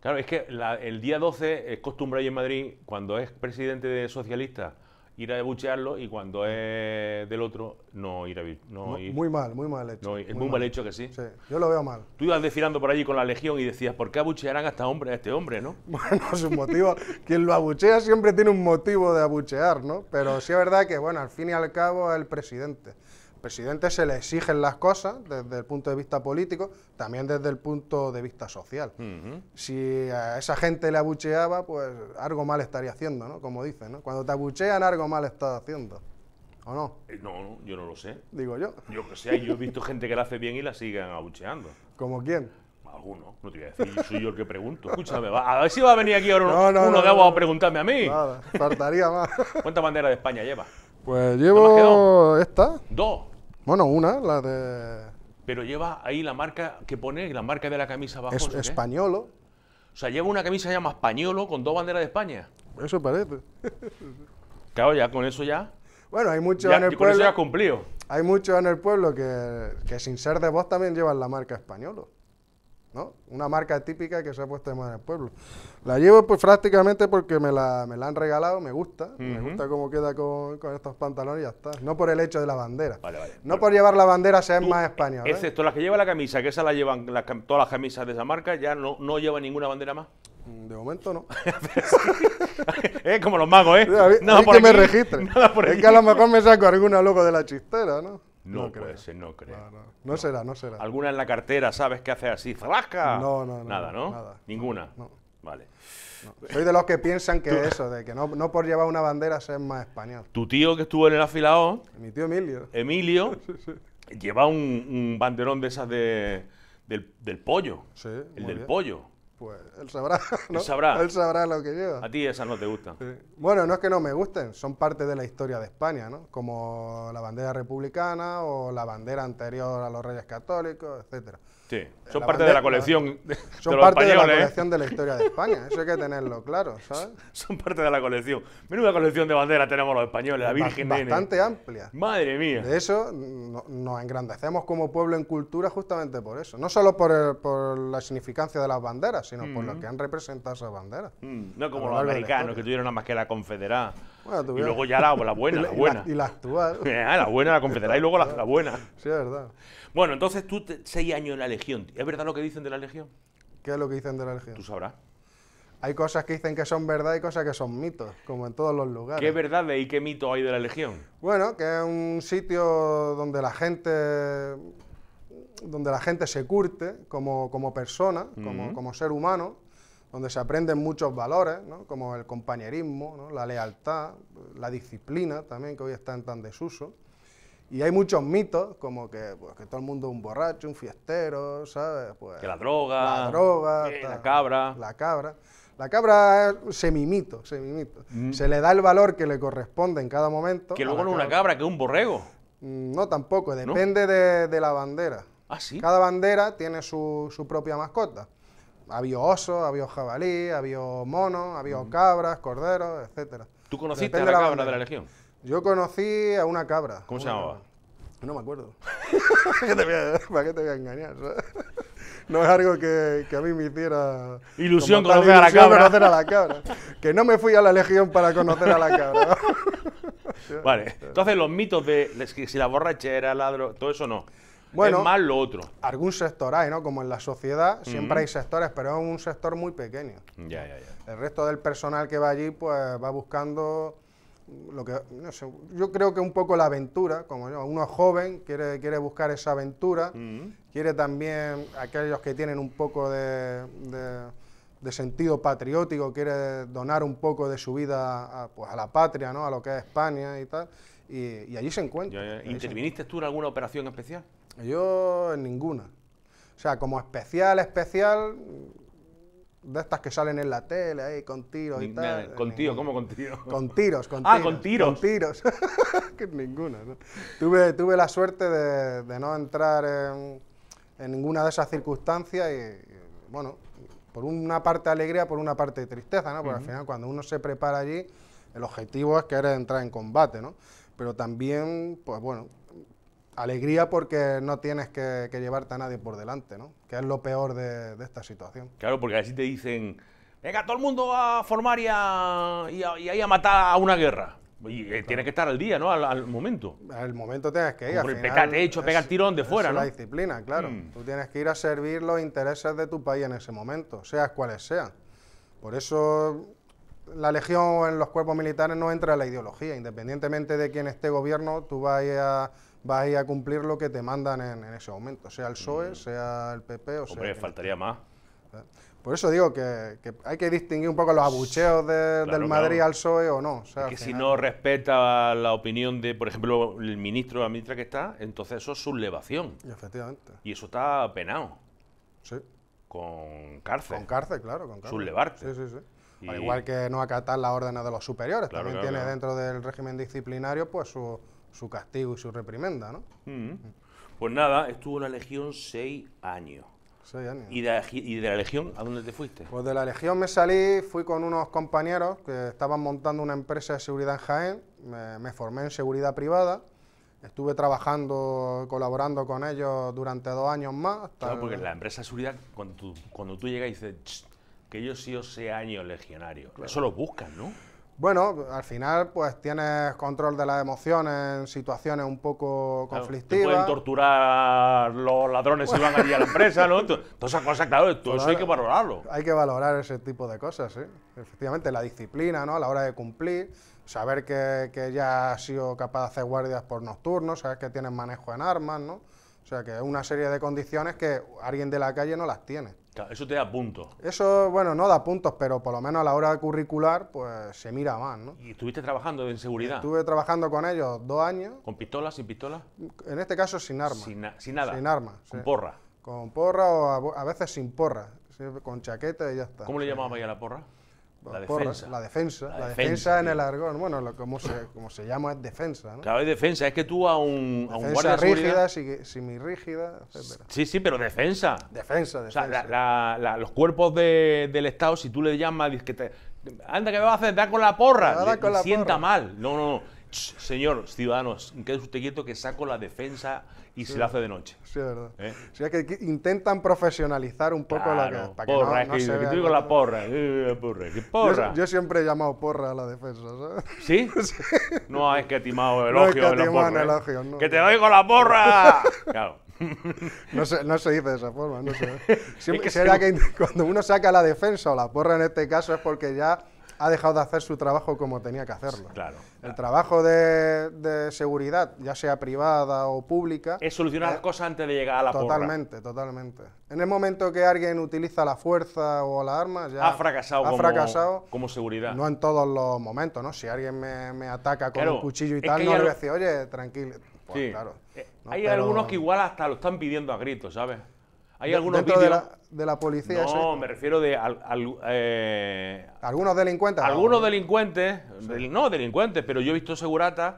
Claro, es que el día 12 es costumbre ahí en Madrid, cuando es presidente de socialista ir a abuchearlo y cuando mm. es del otro, no ir a. No muy, mal, muy mal hecho. es muy, mal. hecho que sí. Yo lo veo mal. Tú ibas desfilando por allí con la legión y decías, ¿por qué abuchearán hombre a este hombre, no? Bueno, su motivo. quien lo abuchea siempre tiene un motivo de abuchear, ¿no? Pero sí es verdad que, bueno, al fin y al cabo es el presidente presidente se le exigen las cosas desde el punto de vista político, también desde el punto de vista social. Si a esa gente le abucheaba, pues algo mal estaría haciendo, ¿no? Como dicen, ¿no? Cuando te abuchean, algo mal estás haciendo. ¿O eh, no? no, yo no lo sé. Digo yo. Yo que sé, yo he visto gente que la hace bien y la siguen abucheando. ¿Como quién? Alguno, no te voy a decir, soy yo el que pregunto. Escúchame, va, a ver si va a venir aquí ahora uno de agua a preguntarme a mí. Nada, faltaría más. ¿Cuántas banderas de España lleva? Pues llevo esta. Dos. Bueno, una, la de... Pero lleva ahí la marca que pone, la marca de la camisa bajo. Es, españolo. O sea, lleva una camisa llama españolo con dos banderas de España. Eso parece. Claro, ya con eso ya... Bueno, hay muchos en el pueblo... con Eso ya cumplido. Hay muchos en el pueblo que, que sin ser de vos también llevan la marca españolo. Una marca típica que se ha puesto en el pueblo. La llevo pues prácticamente porque me la, me han regalado, me gusta, me gusta cómo queda con, estos pantalones y ya está. No por el hecho de la bandera. No por llevar la bandera sea más español. Excepto ¿eh? las que lleva la camisa, que esa la llevan todas las camisas de esa marca, ya no, no lleva ninguna bandera más. Mm, de momento no. es como los magos, ¿eh? nada por que me Es que a lo mejor me saco alguna loco de la chistera, ¿no? No, puede ser, no creo. No, será, no será. ¿Alguna en la cartera sabes qué hace así? frasca No, no, no. Nada, ¿no? Nada. Ninguna. Vale. Soy de los que piensan que eso, de que no, por llevar una bandera ser más español. Tu tío que estuvo en el afilado. Mi tío Emilio. Emilio lleva un, banderón de esas de, del, pollo. Sí. El del pollo pues él sabrá. Él sabrá. lo que yo. A ti esas no te gustan. Bueno, no es que no me gusten, son parte de la historia de España, ¿no? Como la bandera republicana o la bandera anterior a los Reyes Católicos, etcétera. Sí, son parte de la colección de, son parte de la ¿eh? colección de la historia de España, eso hay que tenerlo claro, ¿sabes? Son parte de la colección. Menuda colección de banderas tenemos los españoles, la Virgen Bastante amplia. Madre mía. De eso nos engrandecemos como pueblo en cultura justamente por eso. No solo por, eh, la significancia de las banderas, sino por lo mm. que han representado esas banderas. Mm, no como los americanos que tuvieron nada más que la confederada y luego ya la, la buena, la buena. Y la, la actual. Eh, la buena, la comprenderás y luego la, buena. Sí, es verdad. Bueno, entonces tú, seis años en la Legión. ¿Es verdad lo que dicen de la Legión? ¿Qué es lo que dicen de la Legión? Tú sabrás. Hay cosas que dicen que son verdad y cosas que son mitos, como en todos los lugares. ¿Qué verdades y qué mito hay de la Legión? Bueno, que es un sitio donde la gente donde la gente se curte como, como persona, como, como ser humano, donde se aprenden muchos valores, como el compañerismo, la lealtad, la disciplina también, que hoy está en tan desuso. Y hay muchos mitos, como que, pues, todo el mundo es un borracho, un fiestero, ¿sabes? Pues, que la droga. La droga. la cabra. La cabra. La cabra es semimito, semimito. Mm. Se le da el valor que le corresponde en cada momento. Que luego no es una cabra, que es un borrego. Mm, no, tampoco. Depende De, la bandera. Ah, Cada bandera tiene su propia mascota había osos, había jabalí, había mono había cabras, corderos, etcétera. ¿Tú conociste a la, cabra de la, legión? Yo conocí a una cabra. ¿Cómo se llamaba? No me acuerdo. ¿Para, qué te voy a, engañar? no es algo que, que, a mí me hiciera ilusión conocer a la cabra. Conocer a la cabra. que no me fui a la legión para conocer a la cabra. vale, entonces los mitos de si la borrachera, ladro, todo eso no bueno, más lo otro. Algún sector hay, ¿no? Como en la sociedad, siempre hay sectores, pero es un sector muy pequeño. Ya, ya, ya. El resto del personal que va allí, pues va buscando lo que, no sé, yo creo que un poco la aventura, como yo, uno joven, quiere, quiere buscar esa aventura, quiere también aquellos que tienen un poco de, sentido patriótico, quiere donar un poco de su vida pues, a, la patria, ¿no? A lo que es España y tal. Y, allí se encuentra. Ya, ¿Interviniste tú en alguna operación especial? Yo en ninguna. O sea, como especial, especial, de estas que salen en la tele ahí con tiros y tal. Eh, ¿Con tiros? ¿Cómo con ah, tiros? Con tiros, con tiros. Ah, con tiros. Con tiros. que ninguna. ¿no? Tuve, tuve la suerte de, no entrar en, ninguna de esas circunstancias y, bueno, por una parte alegría, por una parte tristeza, ¿no? Porque al final cuando uno se prepara allí, el objetivo es que querer entrar en combate, ¿no? Pero también, pues bueno, alegría porque no tienes que, llevarte a nadie por delante, ¿no? Que es lo peor de, esta situación. Claro, porque así te dicen, venga, todo el mundo a formar y a, y a, matar a una guerra. Y eh, tienes que estar al día, ¿no? Al, momento. Al momento tienes que ir. Al final, pecado hecho, pega el tirón de fuera, la disciplina, claro. Mm. Tú tienes que ir a servir los intereses de tu país en ese momento, seas cuales sean. Por eso la legión en los cuerpos militares no entra en la ideología. Independientemente de quién esté gobierno, tú vas a vas a cumplir lo que te mandan en, ese momento, sea el PSOE, mm. sea el PP o sea... Hombre, faltaría más. ¿Eh? Por eso digo que, hay que distinguir un poco los abucheos del Madrid al PSOE o no. que si no respeta la opinión de, por ejemplo, el ministro o la ministra que está, entonces eso es sublevación. Y efectivamente. Y eso está penado. Sí. Con cárcel. Con cárcel, claro, con cárcel. Sublevarte. Sí, sí, sí. Al igual que no acatar las órdenes de los superiores. También tiene dentro del régimen disciplinario pues su su castigo y su reprimenda, ¿no? Mm. Pues nada, estuvo en la Legión seis años. Seis años. ¿Y de, la, Legión a dónde te fuiste? Pues de la Legión me salí, fui con unos compañeros que estaban montando una empresa de seguridad en Jaén, me, formé en seguridad privada. Estuve trabajando, colaborando con ellos durante dos años más. claro, porque en la empresa de seguridad, cuando tú, llegas y dices, que yo he sido seis años legionario, eso lo buscan, ¿no? Bueno, al final pues tienes control de las emociones en situaciones un poco conflictivas. pueden torturar los ladrones si van allí a la empresa, ¿no? Todas esas cosas, claro, eso hay que valorarlo. Hay que valorar ese tipo de cosas, sí. Efectivamente, la disciplina, ¿no? A la hora de cumplir, saber que, ya ha sido capaz de hacer guardias por nocturnos, saber que tienes manejo en armas, ¿no? O sea, que es una serie de condiciones que alguien de la calle no las tiene. Eso te da puntos. Eso, bueno, no da puntos, pero por lo menos a la hora curricular, pues se mira más, ¿no? ¿Y estuviste trabajando en seguridad? Estuve trabajando con ellos dos años. ¿Con pistolas, sin pistolas? En este caso, sin armas. Sin, nada. Sin armas. Con porra. Con porra o a, veces sin porra. Con chaqueta y ya está. ¿Cómo le llamaba ahí a la porra? La, defensa. la defensa. La, defensa, en el argón, bueno, lo, como, se, llama es defensa. Claro, es defensa, es que tú a un, a un guardia rígida, Sí, sí, pero defensa. Defensa, defensa. O sea, los cuerpos del Estado, si tú le llamas, que te, anda que me vas a hacer, da con la porra, le, sienta mal. No, no, no. señor, ciudadanos, quédese usted quieto que saco la defensa y se la hace de noche. Sí, es verdad. ¿Eh? O sea, que, intentan profesionalizar un poco la porra, que no, no es que, digo la porra, ¿Qué porra, Yo, siempre he llamado porra a la defensa, ¿sabes? ¿Sí? No es que timado ¿eh? elogio no, es que porra, ¡Que te doy con la porra! claro. No se, dice de esa forma, no sé. Siempre, será que cuando uno saca la defensa o la porra en este caso es porque ya ha dejado de hacer su trabajo como tenía que hacerlo. Claro. El trabajo de, seguridad, ya sea privada o pública... Es solucionar las eh, cosas antes de llegar a la Totalmente, totalmente. En el momento que alguien utiliza la fuerza o las arma, ya... Ha fracasado, ha como, fracasado como seguridad. No en todos los momentos, ¿no? Si alguien me, ataca con un cuchillo y tal, no le voy a decir, oye, tranquilo. Pues sí. claro. Eh, hay algunos que igual hasta lo están pidiendo a gritos, ¿sabes? Hay algunos dentro de, la, policía. No, me refiero de al, eh... algunos delincuentes. Algunos delincuentes, no delincuentes, pero yo he visto seguratas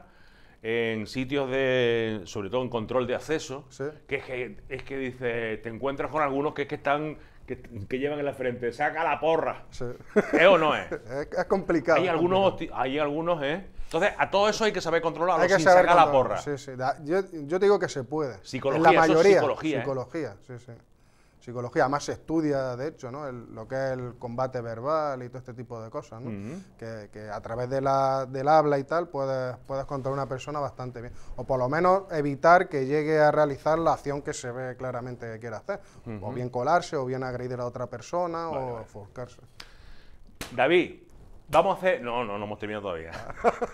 en sitios de, sobre todo en control de acceso, que, es que es que dice, te encuentras con algunos que es que están que, llevan en la frente, saca la porra. Sí. ¿Es o no es? Es, complicado. Hay algunos, hay algunos, ¿eh? Entonces, a todo eso hay que saber controlarlo hay que sin sacar la porra. Sí, sí. Yo, digo que se puede. Psicología, la mayoría. psicología. ¿eh? psicología sí, sí psicología, además se estudia, de hecho, ¿no? lo que es el combate verbal y todo este tipo de cosas, ¿no? que, a través del habla y tal puedes, puedes controlar a una persona bastante bien, o por lo menos evitar que llegue a realizar la acción que se ve claramente que quiere hacer, o bien colarse, o bien agredir a otra persona, o vale. David, vamos a hacer... No, no, no hemos terminado todavía.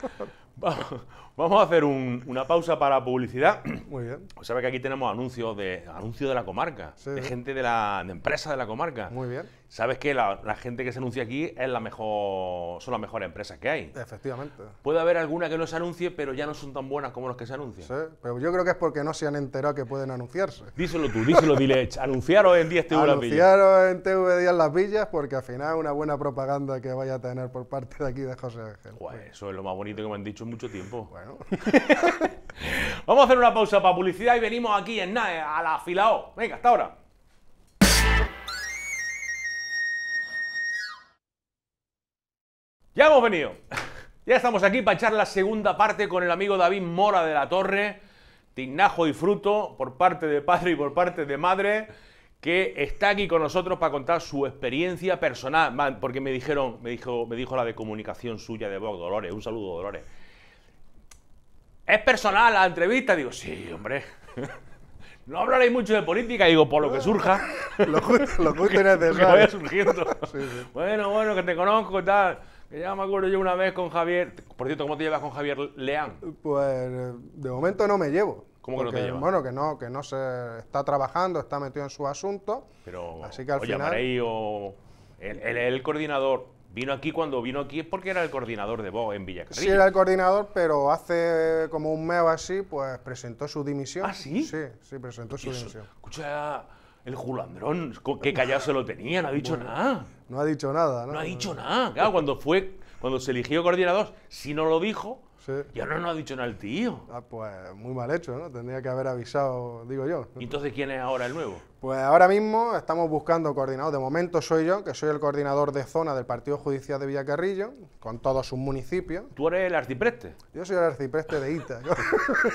vamos. Vamos a hacer una pausa para publicidad. Muy bien, pues Sabes que aquí tenemos anuncios de anuncio de la comarca, de gente de la empresa de la comarca. muy bien. Sabes que la, gente que se anuncia aquí es la mejor, son las mejores empresas que hay. Efectivamente. Puede haber alguna que no se anuncie, pero ya no son tan buenas como las que se anuncian. Sí, pero yo creo que es porque no se han enterado que pueden anunciarse. Díselo tú, díselo, dile, anunciaros en 10 tv las villas. en TV Díaz Las Villas porque al final es una buena propaganda que vaya a tener por parte de aquí de José Ángel. eso es lo más bonito que me han dicho en mucho tiempo. Bueno, Vamos a hacer una pausa para publicidad y venimos aquí en e, a la fila O. Venga, hasta ahora. Ya hemos venido. Ya estamos aquí para echar la segunda parte con el amigo David Mora de la Torre, tinajo y Fruto, por parte de padre y por parte de madre, que está aquí con nosotros para contar su experiencia personal. Porque me dijeron, me dijo, me dijo la de comunicación suya de Vox, Dolores. Un saludo, Dolores. ¿Es personal la entrevista? Digo, sí, hombre. No hablaréis mucho de política, digo, por lo que surja. lo, lo necesario. Que vaya surgiendo. Bueno, bueno, que te conozco y tal. Que ya me acuerdo yo una vez con Javier. Por cierto, ¿cómo te llevas con Javier Leán? Pues eh, de momento no me llevo. ¿Cómo que no te llevas? Bueno, que no, que no se está trabajando, está metido en su asunto. Pero así que al o final... llamaréis o... el coordinador Vino aquí cuando vino aquí es porque era el coordinador de Vox en Villacarrillo. Sí, era el coordinador, pero hace como un mes o así, pues presentó su dimisión. ¿Ah, sí? Sí, sí, presentó su dimisión. Escucha, el Julandrón, qué callado se lo tenía, no ha dicho nada. No ha dicho nada, ¿no? No ha dicho nada. Claro, cuando fue, cuando se eligió coordinador, si no lo dijo, ya Y ahora no ha dicho nada el tío. Ah, pues muy mal hecho, ¿no? Tendría que haber avisado, digo yo. ¿Y entonces quién es ahora el nuevo? Pues ahora mismo estamos buscando coordinador, De momento soy yo, que soy el coordinador de zona del Partido Judicial de Villacarrillo, con todos sus municipios. ¿Tú eres el arcipreste? Yo soy el arcipreste de Ita,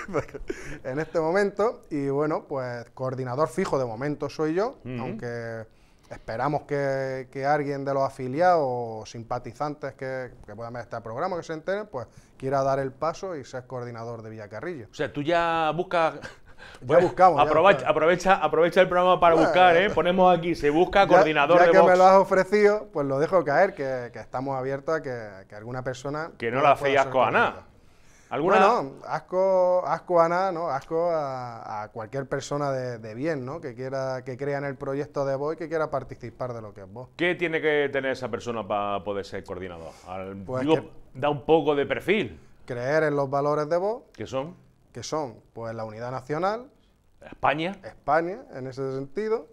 en este momento. Y bueno, pues coordinador fijo de momento soy yo, aunque esperamos que, alguien de los afiliados o simpatizantes que, que puedan ver este programa, que se enteren, pues quiera dar el paso y ser coordinador de Villacarrillo. O sea, tú ya buscas buscamos. aprovecha, Aprovecha, el programa para buscar, eh, ¿eh? Ponemos aquí, se busca coordinador ya, ya que me lo has ofrecido, pues lo dejo caer, que, estamos abiertos a que, alguna persona... Que no, la hacéis asco a nada. ¿Alguna? Bueno, asco, asco a nada, ¿no? Asco a, cualquier persona de, bien, ¿no? Que quiera, que crea en el proyecto de vos, y que quiera participar de lo que es vos. ¿Qué tiene que tener esa persona para poder ser coordinador? Al, pues da un poco de perfil. Creer en los valores de vos. ¿Qué son? que son pues la unidad nacional. España. España, en ese sentido.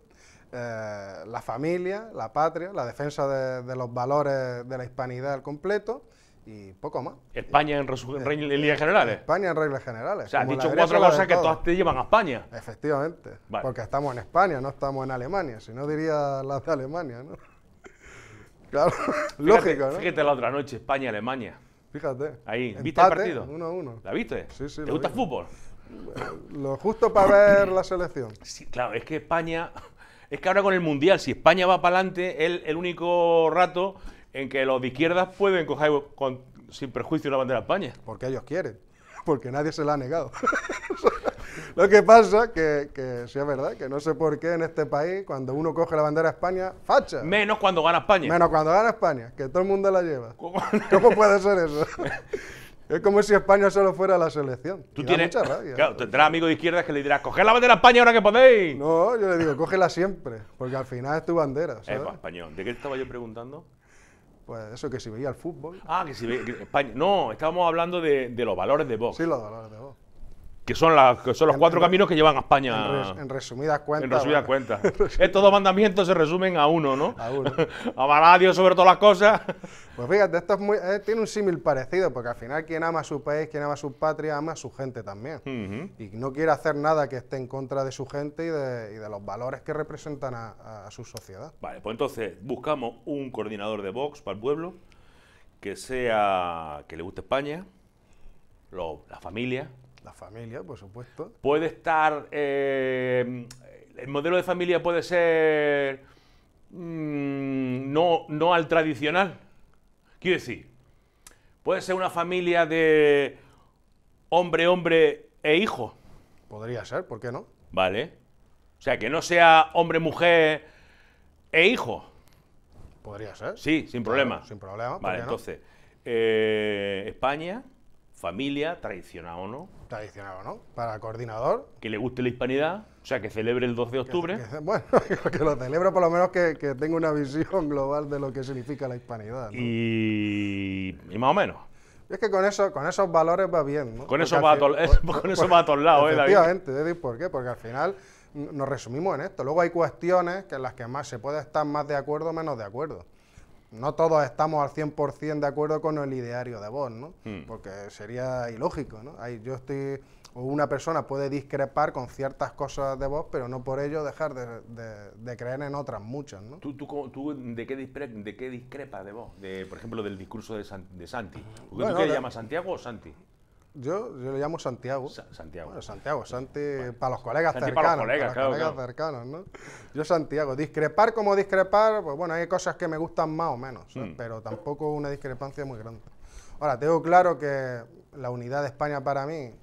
Eh, la familia, la patria, la defensa de, los valores de la hispanidad al completo y poco más. España en, eh, reglas eh, generales. España en reglas generales. O sea, has dicho cuatro cosas que todas te llevan a España. Efectivamente, porque estamos en España, no estamos en Alemania, si no diría las de Alemania, claro, lógico, ¿no? Fíjate la otra noche, España-Alemania. Fíjate. Ahí, ¿viste el partido? 1 a 1. ¿La viste? Sí, sí. ¿Te gusta el fútbol? Lo justo para ver la selección. Sí, claro, es que España. Es que ahora con el Mundial, si España va para adelante, el único rato en que los de izquierdas pueden coger sin perjuicio la bandera de España. Porque ellos quieren. Porque nadie se la ha negado. Lo que pasa que, que si es verdad, que no sé por qué en este país, cuando uno coge la bandera de España, facha. Menos cuando gana España. Menos cuando gana España, que todo el mundo la lleva. ¿Cómo, puede ser eso? Es como si España solo fuera la selección. Tú tienes. Claro, tendrás amigos de izquierda que le dirás, coge la bandera España ahora que podéis. No, yo le digo, cógela siempre, porque al final es tu bandera. español. ¿De qué estaba yo preguntando? Pues eso, que si veía el fútbol. Ah, que si veía. España. No, estábamos hablando de, de los valores de Vox. Sí, los valores de Vox que son, las, son los cuatro caminos que llevan a España. En, resumidas cuentas. En resumidas Estos dos mandamientos se resumen a uno, ¿no? A uno. a Dios sobre todas las cosas. Pues fíjate, esto eh, tiene un símil parecido, porque al final quien ama a su país, quien ama a su patria, ama a su gente también. Y no quiere hacer nada que esté en contra de su gente y de, los valores que representan a, su sociedad. Vale, pues entonces buscamos un coordinador de Vox para el pueblo, que sea que le guste España, la familia, familia, por supuesto. Puede estar. Eh, el modelo de familia puede ser. Mm, no, no al tradicional. Quiero decir, puede ser una familia de hombre, hombre e hijo. Podría ser, ¿por qué no? Vale. O sea, que no sea hombre, mujer e hijo. Podría ser. Sí, sin problema. sin problema. Vale, entonces, eh, España familia, traicionado o no. o no, para coordinador. Que le guste la hispanidad, o sea, que celebre el 2 de octubre. bueno, que lo celebro por lo menos que, que, tenga una visión global de lo que significa la hispanidad. Y, más o menos. es que con, eso, con esos valores va bien, Con, eso va, a con eso va, a todos lados, ¿eh, David? Efectivamente, ¿por qué? Porque al final nos resumimos en esto. Luego hay cuestiones que en las que más se puede estar más de acuerdo o menos de acuerdo no todos estamos al 100% de acuerdo con el ideario de vos, ¿no? Hmm. Porque sería ilógico, ¿no? yo estoy, o una persona puede discrepar con ciertas cosas de vos, pero no por ello dejar de, creer en otras muchas, ¿no? ¿Tú, de, qué discrepas de vos? por ejemplo, del discurso de, Santi. llamas Santiago o Santi? Yo, le llamo Santiago. Santiago. Bueno, Santiago, para los colegas cercanos. Yo Santiago. Discrepar como discrepar, pues bueno, hay cosas que me gustan más o menos, mm. pero tampoco una discrepancia muy grande. Ahora, tengo claro que la unidad de España para mí,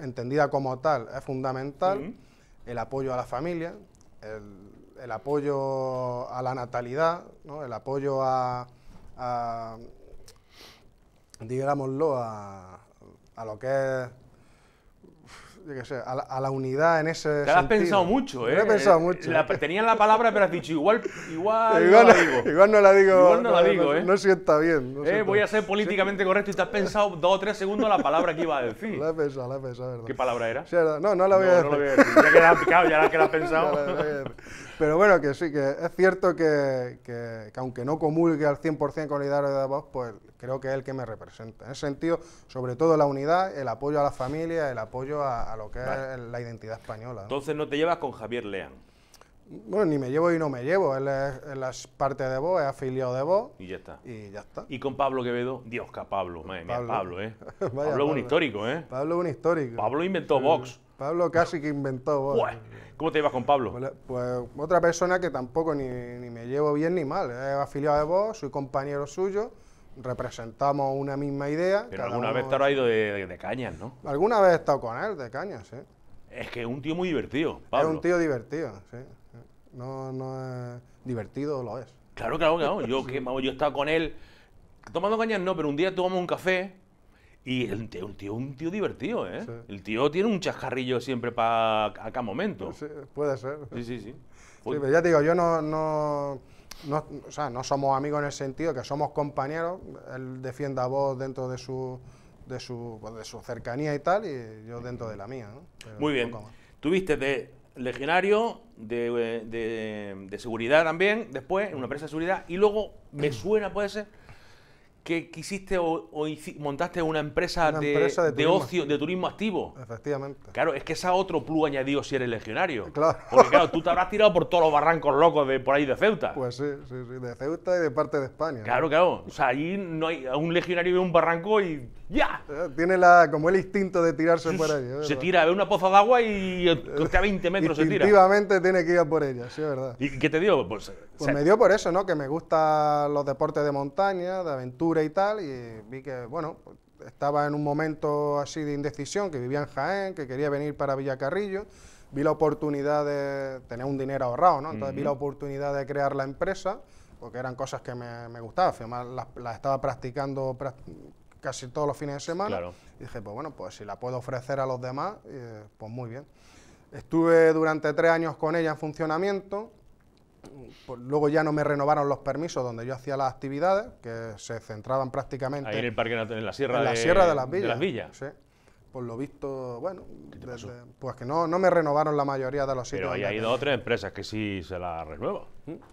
entendida como tal, es fundamental. Mm. El apoyo a la familia, el, apoyo a la natalidad, el apoyo a, a digámoslo, a, a lo que es yo qué sé, a la, unidad en ese. Te la has pensado mucho, ¿eh? la he ¿eh? pensado eh, mucho. Tenía la palabra, pero has dicho, igual, igual, no la digo. Igual no la digo. Igual no, la digo, ¿eh? No sienta bien. eh, voy a ser políticamente correcto y te has pensado dos o tres segundos la palabra que iba a decir. La he pensado, la he pensado, ¿verdad? ¿Qué palabra era? no, no la voy a decir. No la voy a Ya que la has picado, ya la que la has pensado. Pero bueno, que sí, que es cierto que, que, aunque no comulgue al 100% con el de Vox, pues creo que es el que me representa. En ese sentido, sobre todo la unidad, el apoyo a la familia, el apoyo a, lo que es la identidad española. Entonces no te llevas con Javier Leán. Bueno, ni me llevo y no me llevo. Él es, parte de vos, es afiliado de vos. Y ya está. Y ya está. Y con Pablo Quevedo, Dios que Pablo, ¿eh? Pablo, es un histórico, ¿eh? Pablo es un histórico. Pablo inventó Vox. Pablo casi que inventó Vox. ¿Cómo te llevas con Pablo? Pues, pues otra persona que tampoco ni, me llevo bien ni mal. Eh, es afiliado de vos, soy compañero suyo, representamos una misma idea. Pero alguna vez te habrá ido de, cañas, ¿no? Alguna vez he estado con él, de cañas, sí. Es que es un tío muy divertido, Pablo. Es un tío divertido, sí. No, no es divertido, lo es. Claro, claro, claro. Yo, que, yo he estado con él, tomando cañas no, pero un día tomamos un café y el tío, un tío, un tío divertido, ¿eh? El tío tiene un chascarrillo siempre para cada momento. Sí, puede ser. Sí, sí, sí. Pues ya te digo, yo no, no, o sea, no somos amigos en el sentido que somos compañeros. Él defiende a vos dentro de su, de su, pues, de su cercanía y tal, y yo dentro de la mía. ¿no? Muy bien. Tuviste de legionario, eh, de, de seguridad también, después, en una empresa de seguridad, y luego me suena, puede ser que quisiste o, montaste una empresa, de, de, ocio, de turismo activo. Efectivamente. Claro, es que esa otro plus añadido si eres legionario. Claro. Porque claro, tú te habrás tirado por todos los barrancos locos de por ahí de Ceuta. Pues sí, sí, de Ceuta y de parte de España. Claro, claro. O sea, allí no hay, un legionario ve un barranco y ¡Ya! Eh, tiene la, como el instinto de tirarse por ahí. Se tira, ve una poza de agua y eh, a 20 metros se tira. Instintivamente tiene que ir por ella, sí, es verdad. ¿Y qué te dio? Pues, eh, pues me dio por eso, ¿no? Que me gustan los deportes de montaña, de aventura y tal, y vi que, bueno, estaba en un momento así de indecisión, que vivía en Jaén, que quería venir para Villacarrillo, vi la oportunidad de tener un dinero ahorrado, ¿no? Entonces vi la oportunidad de crear la empresa, porque eran cosas que me, me gustaban, las, estaba practicando casi todos los fines de semana. dije, pues bueno, pues si la puedo ofrecer a los demás, eh, pues muy bien. Estuve durante tres años con ella en funcionamiento, pues luego ya no me renovaron los permisos donde yo hacía las actividades, que se centraban prácticamente... en el parque, en la sierra, la de, sierra de las villas. De las villas. Por lo visto, bueno, pues que no, no me renovaron la mayoría de los sitios. Pero hay dos o tres empresas que sí se las renuevan.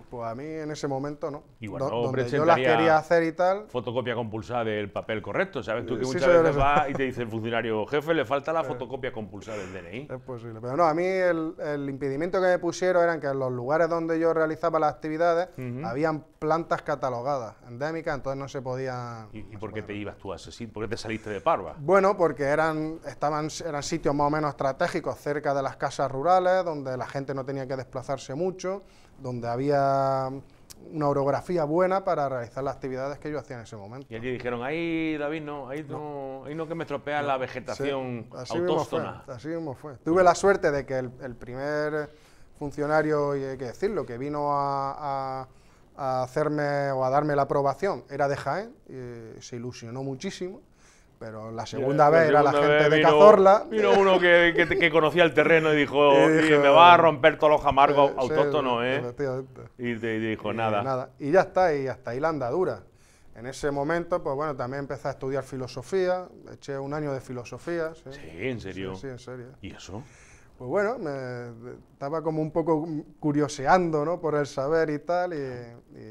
Pues a mí en ese momento no. donde yo las quería hacer y tal. Fotocopia compulsada del papel correcto. Sabes tú que muchas veces va y te dice el funcionario jefe, le falta la fotocopia compulsada del DNI. Es posible. Pero no, a mí el, impedimento que me pusieron ...eran que en los lugares donde yo realizaba las actividades habían plantas catalogadas, endémicas, entonces no se podía... ¿Y, por qué te ibas tú a ¿Por qué te saliste de Parva? Bueno, porque eran, estaban, eran sitios más o menos estratégicos cerca de las casas rurales, donde la gente no tenía que desplazarse mucho donde había una orografía buena para realizar las actividades que yo hacía en ese momento. Y allí dijeron, ahí David, no, ahí no, no que me estropea la vegetación autóctona. así mismo fue. Tuve la suerte de que el, primer funcionario, y hay que decirlo, que vino a, hacerme o a darme la aprobación, era de Jaén, se ilusionó muchísimo pero la segunda vez era la gente de Cazorla. Vino uno que, conocía el terreno y dijo, me va a eh, romper todos los amargos eh, autóctonos, ¿eh? Y te dijo, nada. Y ya está, y hasta ahí la andadura. En ese momento, pues bueno, también empecé a estudiar filosofía, eché un año de filosofía. Sí, sí ¿en serio? Sí, en serio. ¿Y eso? pues bueno, me, estaba como un poco curioseando ¿no? por el saber y tal, y,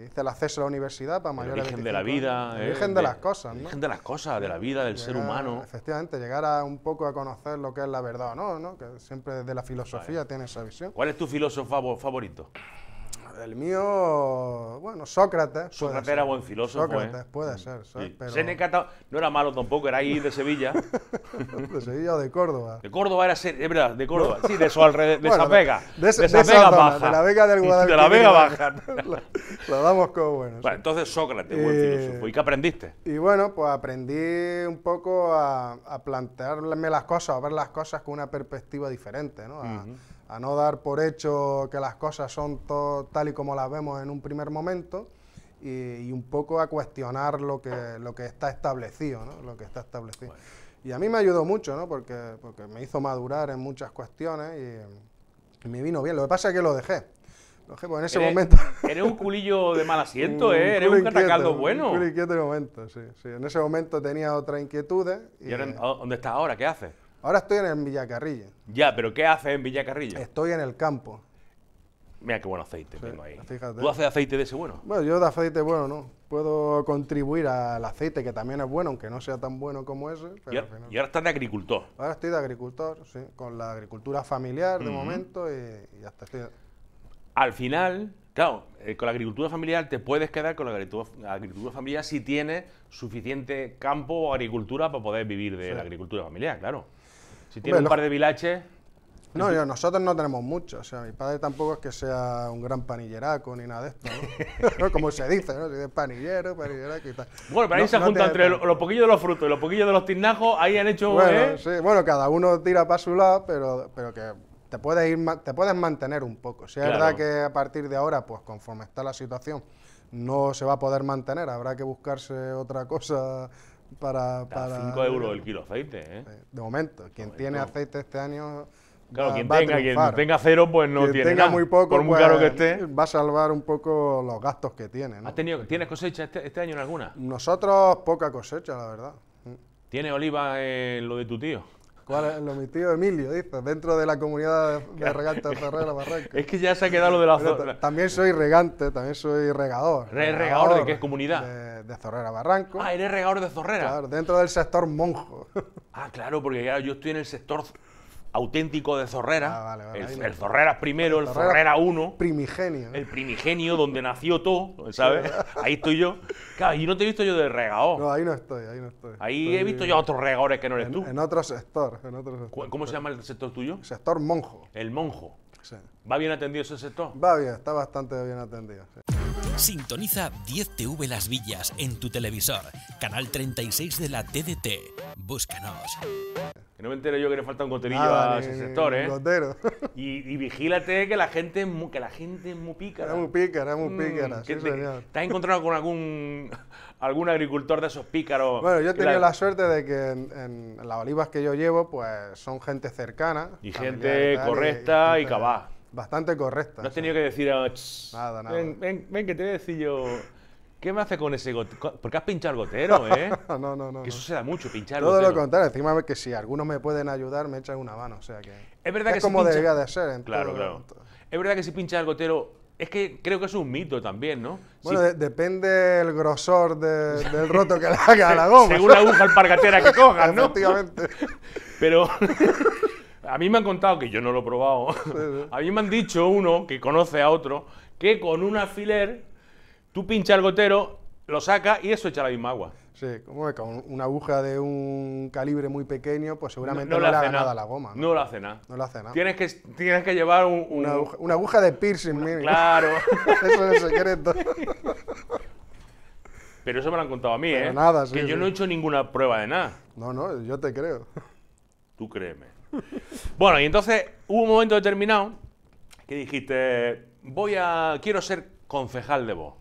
hice el acceso a la universidad para mayores. El origen de, la vida. El eh, origen de, las cosas. ¿no? El origen de las cosas, de la vida, del ser humano. Efectivamente, llegar a un poco a conocer lo que es la verdad no, que siempre desde la filosofía tiene esa visión. ¿Cuál es tu filósofo favorito? el mío, bueno, Sócrates. Sócrates era buen filósofo. Sócrates, ¿eh? puede mm, ser. Sí. Seneca no era malo tampoco, era ahí de Sevilla. de Sevilla o de Córdoba. De Córdoba era, es verdad, de Córdoba. Sí, de su alrededor, de esa Vega. De, esa, Vega baja. De la Vega del Guadalquivir. De la Vega baja. Lo damos como bueno. bueno entonces Sócrates, buen eh, filósofo. ¿Y qué aprendiste? Y bueno, pues aprendí un poco a, plantearme las cosas, a ver las cosas con una perspectiva diferente, ¿no? a no dar por hecho que las cosas son tal y como las vemos en un primer momento y, un poco a cuestionar lo que, lo que está establecido, lo que está establecido. Y a mí me ayudó mucho, ¿no? porque, porque me hizo madurar en muchas cuestiones y, me vino bien. Lo que pasa es que lo dejé. Lo dejé, en ese momento... Eres un culillo de mal asiento, ¿eh? eres un catacaldo bueno. Un inquieto momento, sí, En ese momento tenía otras inquietudes. ¿eh? ¿Y, ahora, oh, dónde estás ahora? ¿Qué haces? Ahora estoy en el Villacarrillo. Ya, pero ¿qué haces en Villacarrillo? Estoy en el campo. Mira qué buen aceite ahí. ¿Tú haces aceite de ese bueno? Bueno, yo de aceite bueno no. Puedo contribuir al aceite, que también es bueno, aunque no sea tan bueno como ese. y, ahora estás de agricultor. Ahora estoy de agricultor, sí, con la agricultura familiar de momento y, hasta estoy... Al final, claro, eh, con la agricultura familiar te puedes quedar con la agricultura, agricultura, familiar si tienes suficiente campo o agricultura para poder vivir de la agricultura familiar, claro. Si tiene un par de vilaches. No, nosotros no tenemos muchos. O sea, mi padre tampoco es que sea un gran panilleraco ni nada de esto, Como se dice, ¿no? Si es panillero, panilleraco y tal. Bueno, pero ahí se junta entre los poquillos de los frutos y lo poquillos de los tiznajos, ahí han hecho... Bueno, ¿eh? cada uno tira para su lado, pero, pero que te puedes, ir, te puedes mantener un poco. Si es verdad que a partir de ahora, pues conforme está la situación, no se va a poder mantener, habrá que buscarse otra cosa para... 5 euros el kilo aceite, ¿eh? ¿eh? De momento, quien tiene aceite este año... Claro, quien, tenga, quien tenga cero, pues no tiene muy poco, por muy caro que pues, esté. Va a salvar un poco los gastos que tiene. tenido, ¿Tienes cosecha este, este, año en alguna? Nosotros poca cosecha, la verdad. ¿Tiene oliva en lo de tu tío? ¿Cuál es lo mi tío Emilio? Dice, dentro de la comunidad de, regantes de Zorrera Barranco. Es que ya se ha quedado lo de la zona. También soy regante, también soy regador. ¿Eres ¿Regador, de qué comunidad? De, Zorrera Barranco. Ah, eres regador de Zorrera. Claro, dentro del sector monjo. Ah, claro, porque yo estoy en el sector auténtico de Zorrera. Ah, el, Zorrera primero, el Zorrera uno. Primigenio. El primigenio donde nació todo, ¿sabes? ahí estoy yo. y no te he visto yo de regao. No, ahí no estoy, ahí no estoy. Ahí he visto yo a otros regadores que no eres tú. En otro sector, otro sector. ¿Cómo se llama el sector tuyo? El sector monjo. El monjo. Sí. ¿Va bien atendido ese sector? Va bien, está bastante bien atendido. Sintoniza 10TV Las Villas en tu televisor, canal 36 de la TDT. Búscanos. Que no me entero yo que le falta un coterillo ah, a ese sector, ¿eh? Y, y, vigílate que la gente es muy, que la gente muy pícara. Es muy pícara, es muy pícara. Mm, te, has encontrado con algún, algún agricultor de esos pícaros? Bueno, yo he tenido la... suerte de que en, las olivas que yo llevo, pues son gente cercana. Y gente correcta y, y cabá. Bastante correcta. No has tenido que decir, ah, nada, nada. Ven, ven, que te voy a decir yo. ¿Qué me hace con ese gotero? Porque has pinchado el gotero, ¿eh? no, no, no. Que eso se da mucho, pinchar el Todo gotero. Todo lo contrario. Encima que si algunos me pueden ayudar, me echan una mano. O sea que. Es verdad que como si pincha... debería de ser. En claro, claro. Es verdad que si pinchas el gotero. Es que creo que es un mito también, ¿no? Bueno, depende del grosor del roto que le haga la goma. Según la aguja alpargatera que cojas, ¿no? Efectivamente. Pero. A mí me han contado, que yo no lo he probado, a mí me han dicho uno que conoce a otro, que con un alfiler tú pinchas el gotero, lo saca y eso echa la misma agua. Sí, como con una aguja de un calibre muy pequeño, pues seguramente no, le hace nada a la goma. No, no lo hace nada. No lo hace nada. Tienes que, tienes que llevar Una, aguja, de piercing, Claro. eso es el secreto. Pero eso me lo han contado a mí, ¿eh? Que yo no he hecho ninguna prueba de nada. No, no, yo te creo. Tú créeme. bueno, y entonces hubo un momento determinado que dijiste, voy a, quiero ser concejal de vos.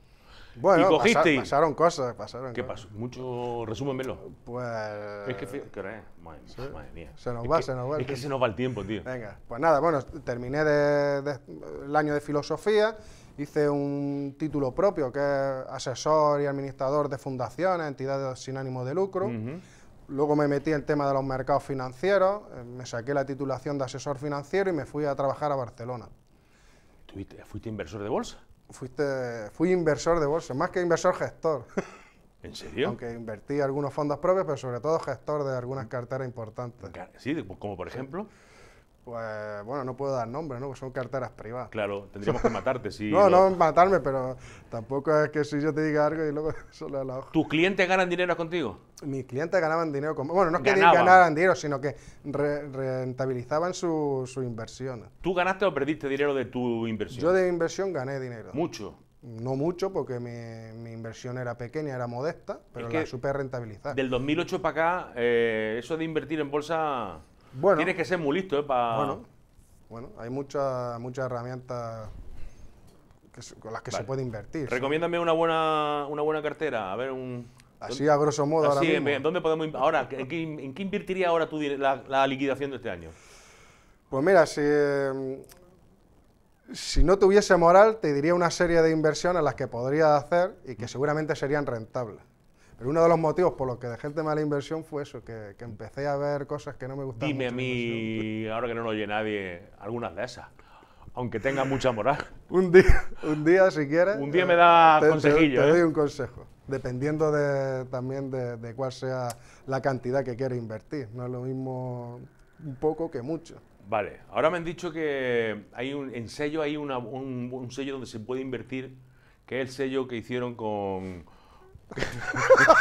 Bueno, y cogiste pasaron cosas, pasaron ¿Qué pasó? Mucho, resúmenmelo. Pues... Es que, ¿qué mía. Se nos va, se nos va. Es que se nos va el tiempo, tío. Venga, pues nada, bueno, terminé de, el año de filosofía, hice un título propio que es asesor y administrador de fundaciones, entidades sin ánimo de lucro. Luego me metí en el tema de los mercados financieros, eh, me saqué la titulación de asesor financiero y me fui a trabajar a Barcelona. ¿Fuiste, inversor de bolsa? fui inversor de bolsa, más que inversor gestor. ¿En serio? Aunque invertí algunos fondos propios, pero sobre todo gestor de algunas carteras importantes. Sí, como por ejemplo. Pues bueno, no puedo dar nombres, ¿no? Pues son carteras privadas. Claro, tendríamos que matarte si... no, no, matarme, pero tampoco es que si yo te diga algo y luego solo la hoja. ¿Tus clientes ganan dinero contigo? Mis clientes ganaban dinero con... Bueno, no es que ganaran dinero, sino que rentabilizaban su inversión. ¿Tú ganaste o perdiste dinero de tu inversión? Yo de inversión gané dinero. Mucho. No mucho, porque mi, inversión era pequeña, era modesta, pero la supe rentabilizar. Del 2008 para acá, eh, eso de invertir en bolsa... Bueno, Tienes que ser muy listo eh, para... Bueno, bueno, hay muchas herramientas con las que se puede invertir. Recomiéndame una buena una buena cartera, a ver un así a grosso modo ahora eh, ¿dónde podemos ahora en qué, invertiría ahora tú la, la, liquidación de este año? Pues mira, si si no tuviese moral, te diría una serie de inversiones las que podría hacer y que mm. seguramente serían rentables. Pero uno de los motivos por los que dejé el tema de la inversión fue eso, que, empecé a ver cosas que no me gustaban. Dime a mí, ahora que no lo oye nadie, algunas de esas. Aunque tenga mucha moral. un, día, un día, si quieres. Un día me da consejillo. Te, ¿eh? doy un consejo. Dependiendo de, también de, cuál sea la cantidad que quieres invertir. No es lo mismo un poco que mucho. Vale, ahora me han dicho que hay un, en sello hay un, sello donde se puede invertir, que es el sello que hicieron con,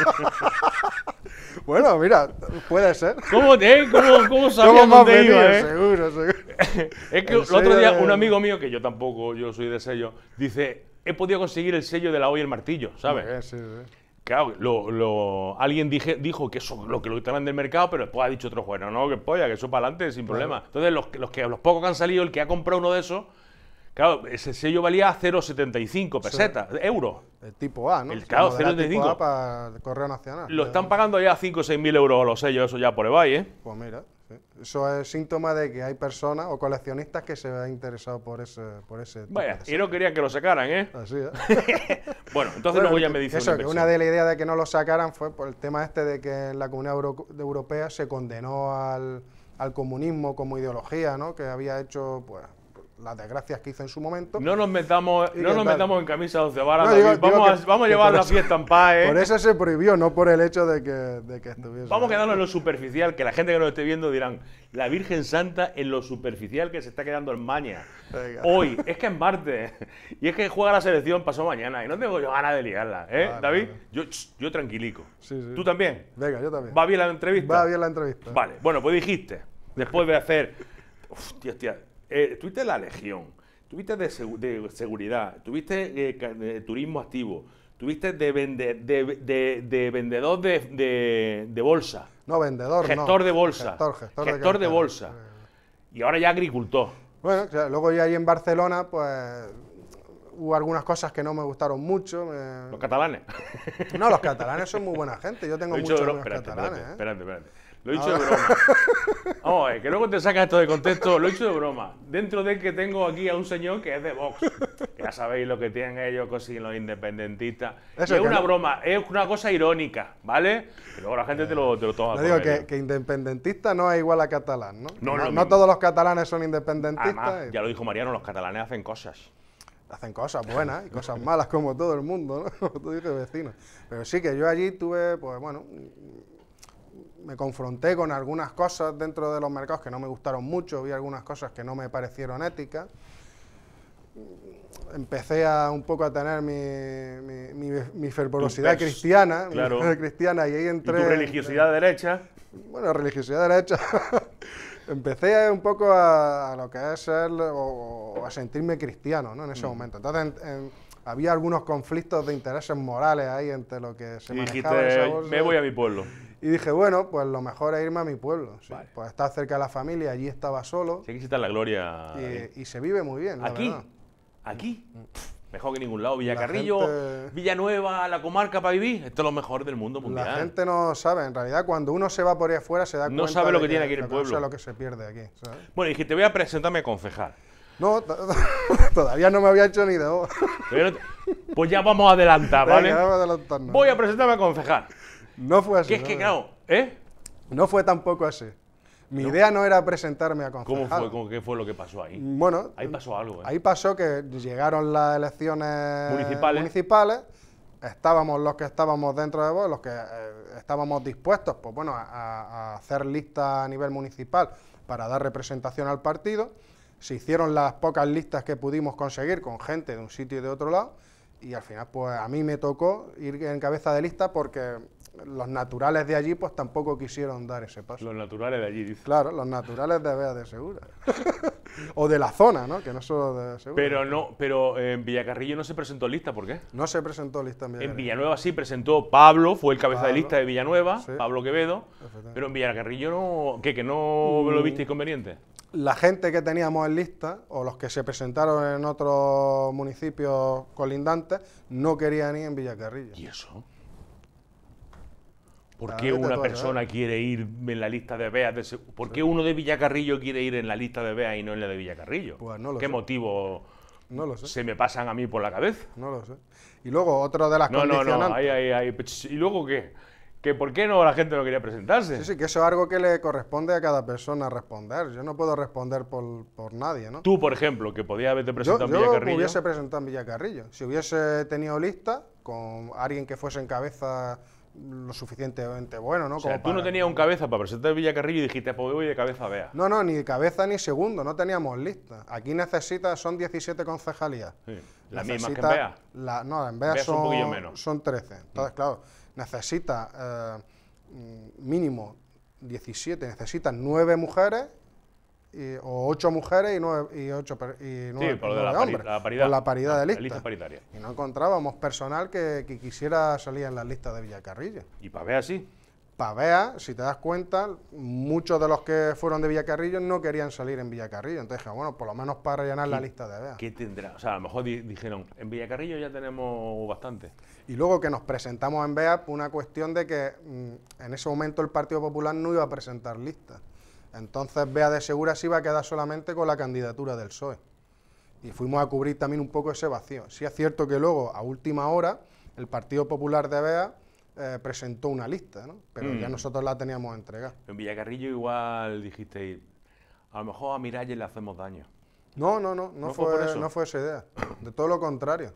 bueno, mira, puede ser. ¿Cómo, eh? ¿Cómo, cómo dónde eh? Seguro, seguro. es que el, otro día un amigo mío, que yo tampoco, yo soy de sello, dice, he podido conseguir el sello de la y el martillo, ¿sabes? Claro, lo, lo, alguien dije, dijo que eso lo que lo estaban del mercado, pero después ha dicho otro bueno, no, que polla, que eso para adelante sin problema. Entonces, los, los, que, los pocos que han salido, el que ha comprado uno de esos, Claro, ese sello valía 0,75 pesetas, euro. euros. tipo A, ¿no? El, claro, 0,75. para el Correo Nacional. Lo están pagando ya 5 o 6 mil euros los sellos, eso ya por eBay, ¿eh? Pues mira, eso es síntoma de que hay personas o coleccionistas que se han interesado por ese, por ese tipo Vaya, y no querían que lo sacaran, ¿eh? Así es. bueno, entonces no luego ya me dicen Eso, una de las ideas de que no lo sacaran fue por el tema este de que en la Comunidad Europea se condenó al, al comunismo como ideología, ¿no? Que había hecho, pues las desgracias que hizo en su momento. No nos metamos, en camisa de once vamos, a, llevar la fiesta en paz. ¿eh? Por eso se prohibió, no por el hecho de que, estuviese. Vamos a quedarnos en lo superficial, que la gente que nos esté viendo dirán, la Virgen Santa en lo superficial que se está quedando en Maña. Hoy, es que es Marte, ¿eh? y es que juega la selección pasó mañana, y no tengo yo ganas de liarla, ¿eh, David? Yo, tranquilico. ¿Tú también? Venga, yo también. ¿Va bien la entrevista? Va bien la entrevista. Vale, bueno, pues dijiste, después de hacer... Hostia, tío... Eh, tuviste la Legión, tuviste de, seguridad, tuviste eh, de turismo activo, tuviste de, de vendedor de, bolsa. No, vendedor, Gestor de bolsa. Gestor, de, bolsa. Y ahora ya agricultor. Bueno, luego ya ahí en Barcelona, pues hubo algunas cosas que no me gustaron mucho. Eh. ¿Los catalanes? No, los catalanes son muy buena gente. Yo tengo muchos catalanes. espérate, espérate. Lo he dicho de broma. Vamos oh, que luego te sacas esto de contexto. Lo he dicho de broma. Dentro de que tengo aquí a un señor que es de Vox. ya sabéis lo que tienen ellos, los independentistas. es una broma, es una cosa irónica, ¿vale? Pero luego la gente te, lo, toma. Te digo que, independentista no es igual a catalán, ¿no? No, todos los catalanes son independentistas. Además, Ya lo dijo Mariano, los catalanes hacen cosas hacen cosas buenas y cosas malas como todo el mundo, ¿no? Como tú dices, vecino. Pero sí que yo allí tuve, pues bueno, me confronté con algunas cosas dentro de los mercados que no me gustaron mucho, vi algunas cosas que no me parecieron éticas. Empecé a un poco a tener mi, fervorosidad cristiana, claro. cristiana, y ahí entré... ¿Y religiosidad derecha? Bueno, religiosidad derecha. Empecé un poco a, lo que es ser, o, a sentirme cristiano, ¿no? En ese mm. momento. Entonces, en, había algunos conflictos de intereses morales ahí entre lo que se manejaba dijiste, esa me voy a mi pueblo. Y dije, bueno, pues lo mejor es irme a mi pueblo. Pues estar cerca de la familia, allí estaba solo. Sí, aquí la gloria. Y, se vive muy bien, ¿Aquí? ¿Aquí? Mm. Mejor que ningún lado. Villacarrillo, Villanueva, la comarca para vivir. Esto es lo mejor del mundo mundial. La gente no sabe. En realidad, cuando uno se va por ahí afuera, se da no cuenta. No sabe lo que, tiene que tiene aquí el pueblo. No sabe lo que se pierde aquí. Bueno, y dije, te voy a presentarme a concejal. No, todavía no me había hecho ni de pues ya vamos a adelantar, ¿vale? Voy a presentarme a concejal. No fue así. ¿Qué es que, claro, ¿eh? No fue tampoco así. Mi idea no era presentarme a concejal. ¿Cómo fue? ¿Qué fue lo que pasó ahí? Bueno, ahí pasó algo. ¿eh? Ahí pasó que llegaron las elecciones municipales. Estábamos los que estábamos dentro de vos, los que eh, estábamos dispuestos, pues bueno, a, a hacer lista a nivel municipal para dar representación al partido se hicieron las pocas listas que pudimos conseguir con gente de un sitio y de otro lado, y al final pues a mí me tocó ir en cabeza de lista porque los naturales de allí pues tampoco quisieron dar ese paso. Los naturales de allí, dice. Claro, los naturales de Bea de Segura. o de la zona, ¿no? Que no solo de Segura. Pero no, pero eh, en Villacarrillo no se presentó lista, ¿por qué? No se presentó lista en En Villanueva sí presentó Pablo, fue el cabeza de lista de Villanueva, Pablo Quevedo, pero en Villacarrillo no, ¿qué, que no mm. lo viste inconveniente la gente que teníamos en lista o los que se presentaron en otros municipios colindantes no querían ir en Villacarrillo. ¿Y eso? ¿Por qué una persona quiere ir en la lista de BEA? De ¿Por qué uno de Villacarrillo quiere ir en la lista de BEA y no en la de Villacarrillo? Pues no lo ¿Qué motivo no lo se me pasan a mí por la cabeza? No lo sé. Y luego, otro de las no, No, no, no, ¿Y luego qué? que por qué no la gente no quería presentarse. Sí, sí, que eso es algo que le corresponde a cada persona responder. Yo no puedo responder por, nadie, ¿no? Tú, por ejemplo, que podías haberte presentado en Villacarrillo. Yo hubiese presentado en Villacarrillo. Si hubiese tenido lista con alguien que fuese en cabeza lo suficientemente bueno, ¿no? O sea, tú no tenías un cabeza para presentar en Villacarrillo y dijiste, ah, pues voy de cabeza a No, no, ni cabeza ni segundo, no teníamos lista. Aquí necesitas, son 17 concejalías. Sí. ¿La misma que en Bea? no, en vea son, 13. Entonces, mm. claro necesita eh, mínimo 17, necesita 9 mujeres y, o 8 mujeres y 9, y 8 y 9, sí, por 9 de la hombres, la paridad, por la paridad de Lista paritaria. Y no encontrábamos personal que, que, quisiera salir en las listas de Villacarrillo. Y para ver así. BEA, si te das cuenta, muchos de los que fueron de Villacarrillo no querían salir en Villacarrillo. Entonces dijeron, bueno, por lo menos para rellenar la lista de Bea. ¿Qué tendrá? O sea, a lo mejor dijeron, en Villacarrillo ya tenemos bastante. Y luego que nos presentamos en Bea, una cuestión de que mm, en ese momento el Partido Popular no iba a presentar lista. Entonces Bea de Segura se iba a quedar solamente con la candidatura del PSOE. Y fuimos a cubrir también un poco ese vacío. Sí es cierto que luego, a última hora, el Partido Popular de Bea eh, presentó una lista, ¿no? pero ya mm. nosotros la teníamos entregada. En Villacarrillo igual dijiste, a lo mejor a Miralles le hacemos daño. No, no, no, no, fue no fue esa idea, de todo lo contrario.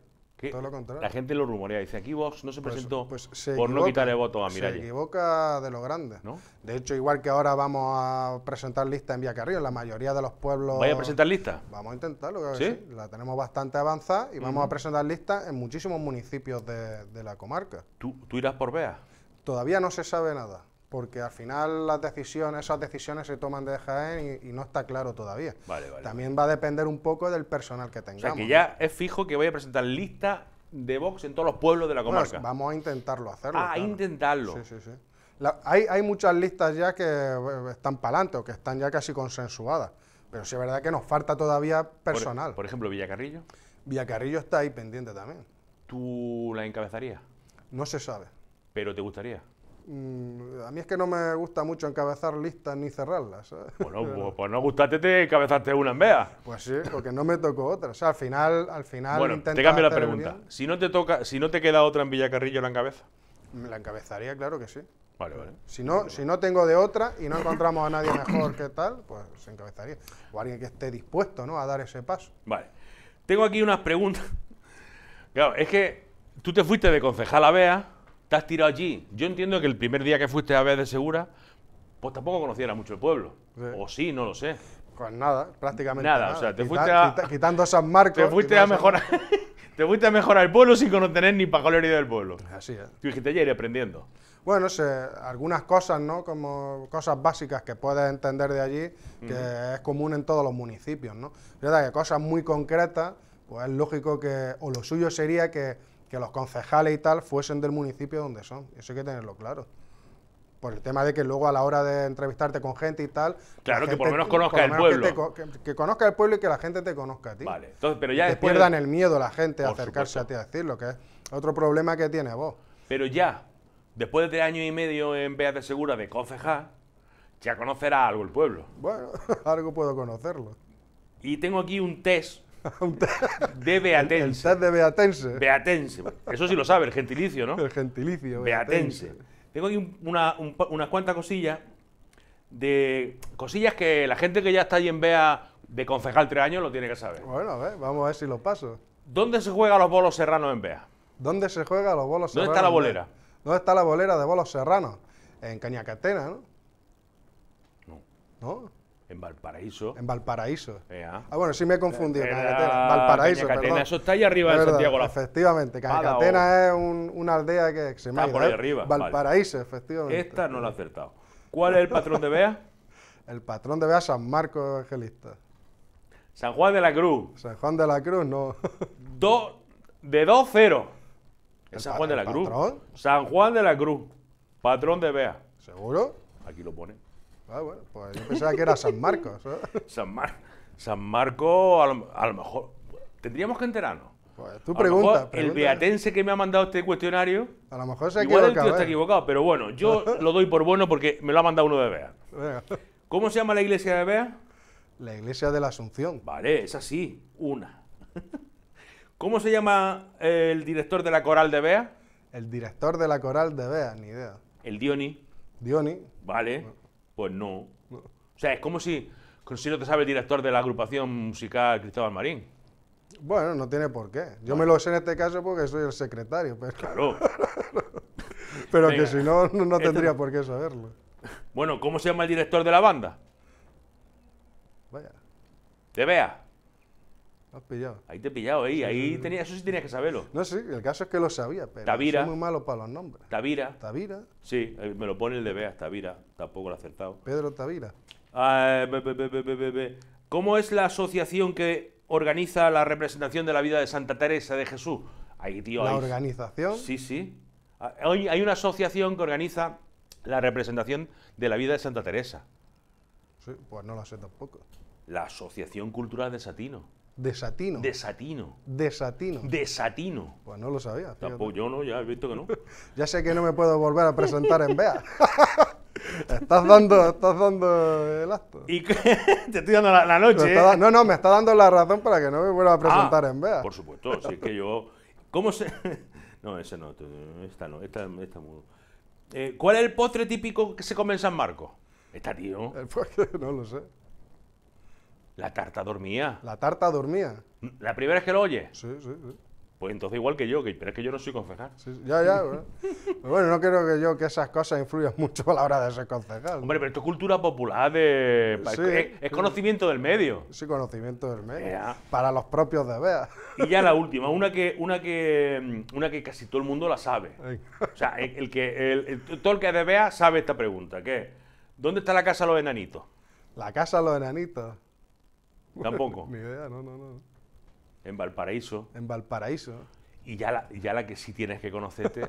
La gente lo rumorea, dice, aquí Vox no se pues, presentó pues, por no quitarle voto a Miralles. Se equivoca de lo grande. ¿No? De hecho, igual que ahora vamos a presentar lista en Vía en la mayoría de los pueblos... ¿Vaya a presentar lista? Vamos a intentarlo, ¿Sí? La tenemos bastante avanzada y vamos a presentar listas en muchísimos municipios de, la comarca. ¿Tú, ¿Tú irás por Bea? Todavía no se sabe nada porque al final las decisiones, esas decisiones se toman de Jaén y, no está claro todavía. También va a depender un poco del personal que tengamos. O que ya es fijo que voy a presentar lista de Vox en todos los pueblos de la pues comarca. vamos a intentarlo hacerlo. Ah, intentarlo. Sí, sí, sí. hay, muchas listas ya que eh, están para adelante o que están ya casi consensuadas, pero sí es verdad que nos falta todavía e-, personal. Por, por ejemplo, Villacarrillo. Villacarrillo está ahí pendiente también. ¿Tú la encabezarías? No se sabe. ¿Pero te gustaría? Mm, a mí es que no me gusta mucho encabezar listas ni cerrarlas. Bueno, pues, no pues gustaste te encabezaste una en vea. Pues sí, porque no me tocó otra. O sea, al final, al final. Bueno, te cambio la pregunta. Si no te toca, si no te queda otra en Villacarrillo, la encabeza. La encabezaría, claro que sí. Vale, vale. Si no, si no tengo de otra y no encontramos a nadie mejor que tal, pues se encabezaría. O alguien que esté dispuesto, ¿no? A dar ese paso. Vale. Tengo aquí unas preguntas. Claro, es que tú te fuiste de concejal a Bea te has tirado allí. Yo entiendo que el primer día que fuiste a ver de Segura, pues tampoco conociera mucho el pueblo. O sí, no lo sé. Pues nada, prácticamente nada. nada. o sea, te fuiste a... quitando esas marcas. Te fuiste a mejorar... te fuiste a mejorar el pueblo sin conocer ni para idea del pueblo. Así es. Tú dijiste, ya ir aprendiendo. Bueno, sé algunas cosas, ¿no? Como cosas básicas que puedes entender de allí, que es común en todos los municipios, ¿no? Es verdad que cosas muy concretas, pues es lógico que... O lo suyo sería que que los concejales y tal fuesen del municipio donde son. Eso hay que tenerlo claro. Por el tema de que luego a la hora de entrevistarte con gente y tal. Claro, que por lo menos conozca el pueblo. Que, conozca el pueblo y que la gente te conozca a ti. Vale, entonces, pero ya que pierdan el miedo la gente a acercarse a ti a decirlo, que es otro problema que tiene vos. Pero ya, después de tres años y medio en Beas de Segura de concejal, ya conocerá algo el pueblo. Bueno, algo puedo conocerlo. Y tengo aquí un test de Beatense. El, de Beatense. Eso sí lo sabe, el gentilicio, ¿no? El gentilicio. Beatense. Tengo aquí una, unas cuantas cosillas de cosillas que la gente que ya está allí en Bea de concejal tres años lo tiene que saber. Bueno, a ver, vamos a ver si lo paso. ¿Dónde se juega los bolos serranos en Bea? ¿Dónde se juega los bolos serranos? ¿Dónde está la bolera? ¿Dónde está la bolera de bolos serranos? En Cañacatena, ¿no? No. ¿No? En Valparaíso. En Valparaíso. Ah, bueno, sí me he confundido. Valparaíso. eso está ahí arriba de Santiago. Efectivamente, Cañacatena es una aldea que, se me arriba. Valparaíso, efectivamente. Esta no la he acertado. ¿Cuál es el patrón de Bea? el patrón de Bea San Marcos Evangelista. San Juan de la Cruz. San Juan de la Cruz, no. de 2-0. San Juan de la Cruz. San Juan de la Cruz. Patrón de Bea. ¿Seguro? Aquí lo pone. Ah, bueno, pues yo pensaba que era San Marcos. ¿eh? San, San Marcos, a lo, mejor. Tendríamos que enterarnos. Pues tú pregunta, Pregunta. El beatense que me ha mandado este cuestionario. A lo mejor se ha igual el tío está ¿eh? equivocado, pero bueno, yo lo doy por bueno porque me lo ha mandado uno de Bea. ¿Cómo se llama la iglesia de Bea? La iglesia de la Asunción. Vale, es así, una. ¿Cómo se llama eh, el director de la coral de Bea? El director de la coral de Bea, ni idea. El Dioni. Dioni. Vale. Pues no. O sea, es como si, no te sabe el director de la agrupación musical Cristóbal Marín. Bueno, no tiene por qué. Yo me lo sé en este caso porque soy el secretario. Pero... Claro. pero que si no, no tendría por qué saberlo. Bueno, ¿cómo se llama el director de la banda? Vaya. ¿Te vea? Ahí te he pillado, ahí, ahí tenía, eso sí tenías que saberlo. No sé, el caso es que lo sabía, pero Tavira, muy malo para los nombres. Tavira. Tavira. Sí, eh, me lo pone el de Beas, Tavira, tampoco lo he acertado. Pedro Tavira. Ah, ¿Cómo es la asociación que organiza la representación de la vida de Santa Teresa de Jesús? Ahí, tío, ¿La organización? Sí, sí. Ah, hoy hay una asociación que organiza la representación de la vida de Santa Teresa. Sí, pues no la sé tampoco. La Asociación Cultural de Satino. Desatino. Desatino. Desatino. Desatino. Pues no lo sabía. Tampoco pues yo no, ya he visto que no. ya sé que no me puedo volver a presentar en BEA. estás dando, estás dando el acto. ¿Y Te estoy dando la, noche. ¿eh? no, no, me está dando la razón para que no me vuelva a ah, presentar en BEA. Por supuesto, si es que yo. ¿Cómo se.? no, ese no, esta no, esta, esta mudo. Eh, ¿Cuál es el postre típico que se come en San Marcos? Está tío. El postre, no lo sé. La tarta dormía. La tarta dormía. ¿La primera vez que lo oye? Sí, sí, sí. Pues entonces igual que yo, que, pero es que yo no soy concejal. ya, ya. Pues bueno. no creo que yo que esas cosas influyan mucho a la hora de ser concejal. Hombre, pero esto es cultura popular, de, es, conocimiento del medio. Sí, conocimiento del medio. Para los propios de Bea. Y ya la última, una que, una que, una que casi todo el mundo la sabe. o sea, el, que, el, de todo el que sabe esta pregunta, que ¿dónde está la casa de los enanitos? La casa de los enanitos. Tampoco. idea, no, no, no. En Valparaíso. En Valparaíso. Y ya la, ya la que sí tienes que conocerte.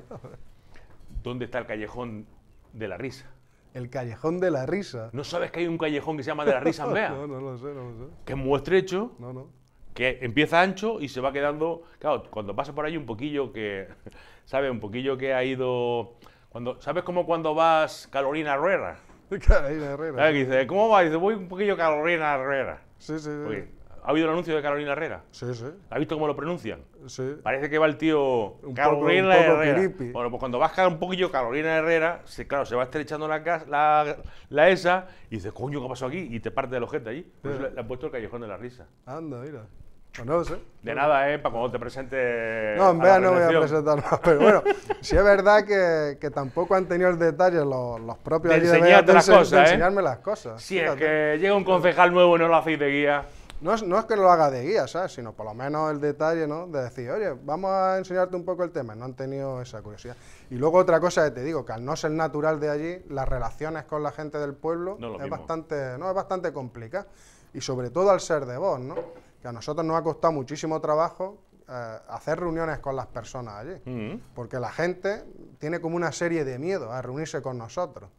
¿Dónde está el callejón de la risa? El callejón de la risa. ¿No sabes que hay un callejón que se llama de la risa mea no, no lo sé, no lo sé. Que es muy estrecho. No, no. Que empieza ancho y se va quedando. Claro, cuando pasa por ahí un poquillo que. ¿Sabes? Un poquillo que ha ido. Cuando, ¿Sabes cómo cuando vas Carolina Herrera? Carolina Herrera. ¿cómo Dice, voy un poquillo Carolina Herrera. Sí, sí. ¿Ha habido el anuncio de Carolina Herrera? Sí, sí. ¿Ha visto cómo lo pronuncian? Sí. Parece que va el tío Carolina Herrera. bueno, pues cuando baja un poquillo Carolina Herrera, claro, se va estrechando la, la, la esa y dices, coño, ¿qué pasó aquí? Y te parte del ojete allí. le, le han puesto el callejón de la risa. Anda, mira. Pues no sé. De nada, ¿eh? Para cuando te presente. No, en vea no voy a presentar más Pero bueno, sí es verdad que, que tampoco han tenido el detalle los, propios de allí de, las cosas, ¿eh? enseñarme eh. las cosas. es que llega un concejal nuevo y no lo hacéis de guía. No es, no es, que lo haga de guía, ¿sabes? Sino por lo menos el detalle, ¿no? De decir, oye, vamos a enseñarte un poco el tema. No han tenido esa curiosidad. Y luego otra cosa que te digo, que al no ser natural de allí, las relaciones con la gente del pueblo es, bastante, no, es bastante complicada. Y sobre todo al ser de vos, ¿no? que a nosotros nos ha costado muchísimo trabajo eh, hacer reuniones con las personas allí, mm. porque la gente tiene como una serie de miedos a reunirse con nosotros.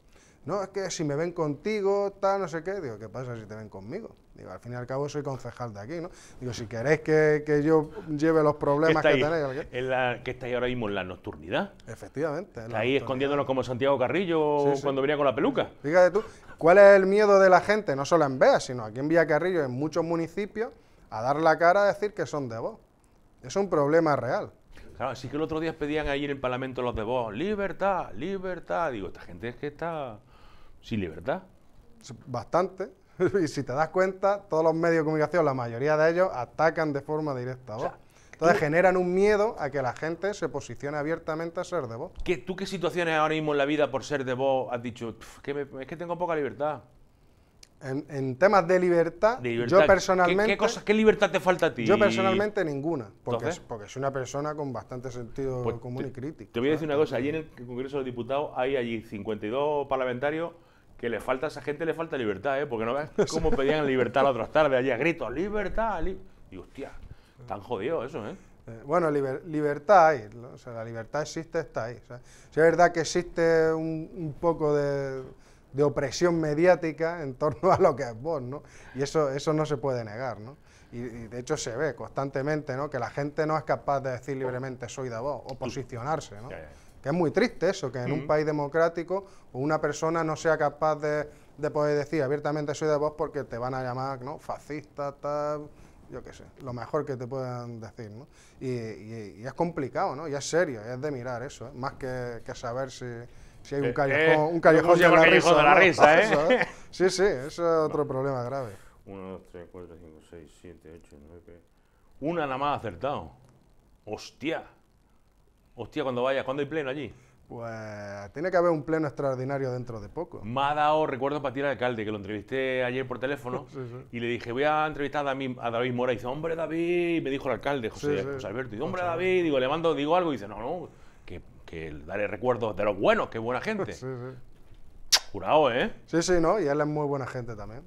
No, es que si me ven contigo, tal, no sé qué, digo, ¿qué pasa si te ven conmigo? Digo, al fin y al cabo soy concejal de aquí, ¿no? Digo, si queréis que, yo lleve los problemas que, tenéis. que estáis ahora mismo en la nocturnidad. Efectivamente. ahí escondiéndonos como Santiago Carrillo cuando venía con la peluca. Fíjate tú, ¿cuál es el miedo de la gente? No solo en VEA, sino aquí en Villa Carrillo, en muchos municipios a dar la cara a decir que son de Vox. Es un problema real. Claro, sí que el otro día pedían ahí en el Parlamento los de Vox, libertad, libertad. Digo, esta gente es que está sin libertad. Bastante. y si te das cuenta, todos los medios de comunicación, la mayoría de ellos, atacan de forma directa a entonces generan un miedo a que la gente se posicione abiertamente a ser de Vox. ¿Tú qué situaciones ahora mismo en la vida por ser de voz has dicho, es que tengo poca libertad? En, temas de libertad, yo personalmente... ¿qué, libertad te falta a ti? Yo personalmente ninguna, porque, es porque soy una persona con bastante sentido pues común y crítico. Te voy a decir una cosa, allí en el Congreso de Diputados hay allí 52 parlamentarios que le falta a esa gente, le falta libertad, ¿eh? porque no ves cómo pedían libertad las otras tardes, allí a gritos, libertad, li y hostia, tan jodido eso, ¿eh? eh bueno, libertad hay, o sea, la libertad existe, está ahí. si es verdad que existe un poco de de opresión mediática en torno a lo que es vos, ¿no? Y eso, eso no se puede negar, ¿no? Y, de hecho se ve constantemente, ¿no? Que la gente no es capaz de decir libremente soy de vos o posicionarse, ¿no? Que es muy triste eso, que en un país democrático una persona no sea capaz de, poder decir abiertamente soy de vos porque te van a llamar, ¿no? Fascista, tal, yo qué sé, lo mejor que te puedan decir, ¿no? Y, es complicado, ¿no? Y es serio, es de mirar eso, ¿eh? más que, que saber si si hay un eh, eh, callejón, un callejón, de, la risa, de risa. ¿eh? ¿eh? sí, sí, eso es otro problema grave. 1, 2, 3, 4, 5, 6, 7, 8, 9. Una nada más acertado. Hostia. Hostia, cuando vayas, ¿cuándo hay pleno allí? Pues tiene que haber un pleno extraordinario dentro de poco. Me ha dado recuerdo para ti al alcalde, que lo entrevisté ayer por teléfono y le dije, voy a entrevistar a David, a David Mora. dice, hombre David, me dijo el alcalde, José, José Alberto, y dice, hombre David, David. digo, le mando, digo algo, y dice, no, no, que daré recuerdos de los buenos, qué buena gente. sí, sí. Jurado, ¿eh? Sí, sí, ¿no? Y él es muy buena gente también.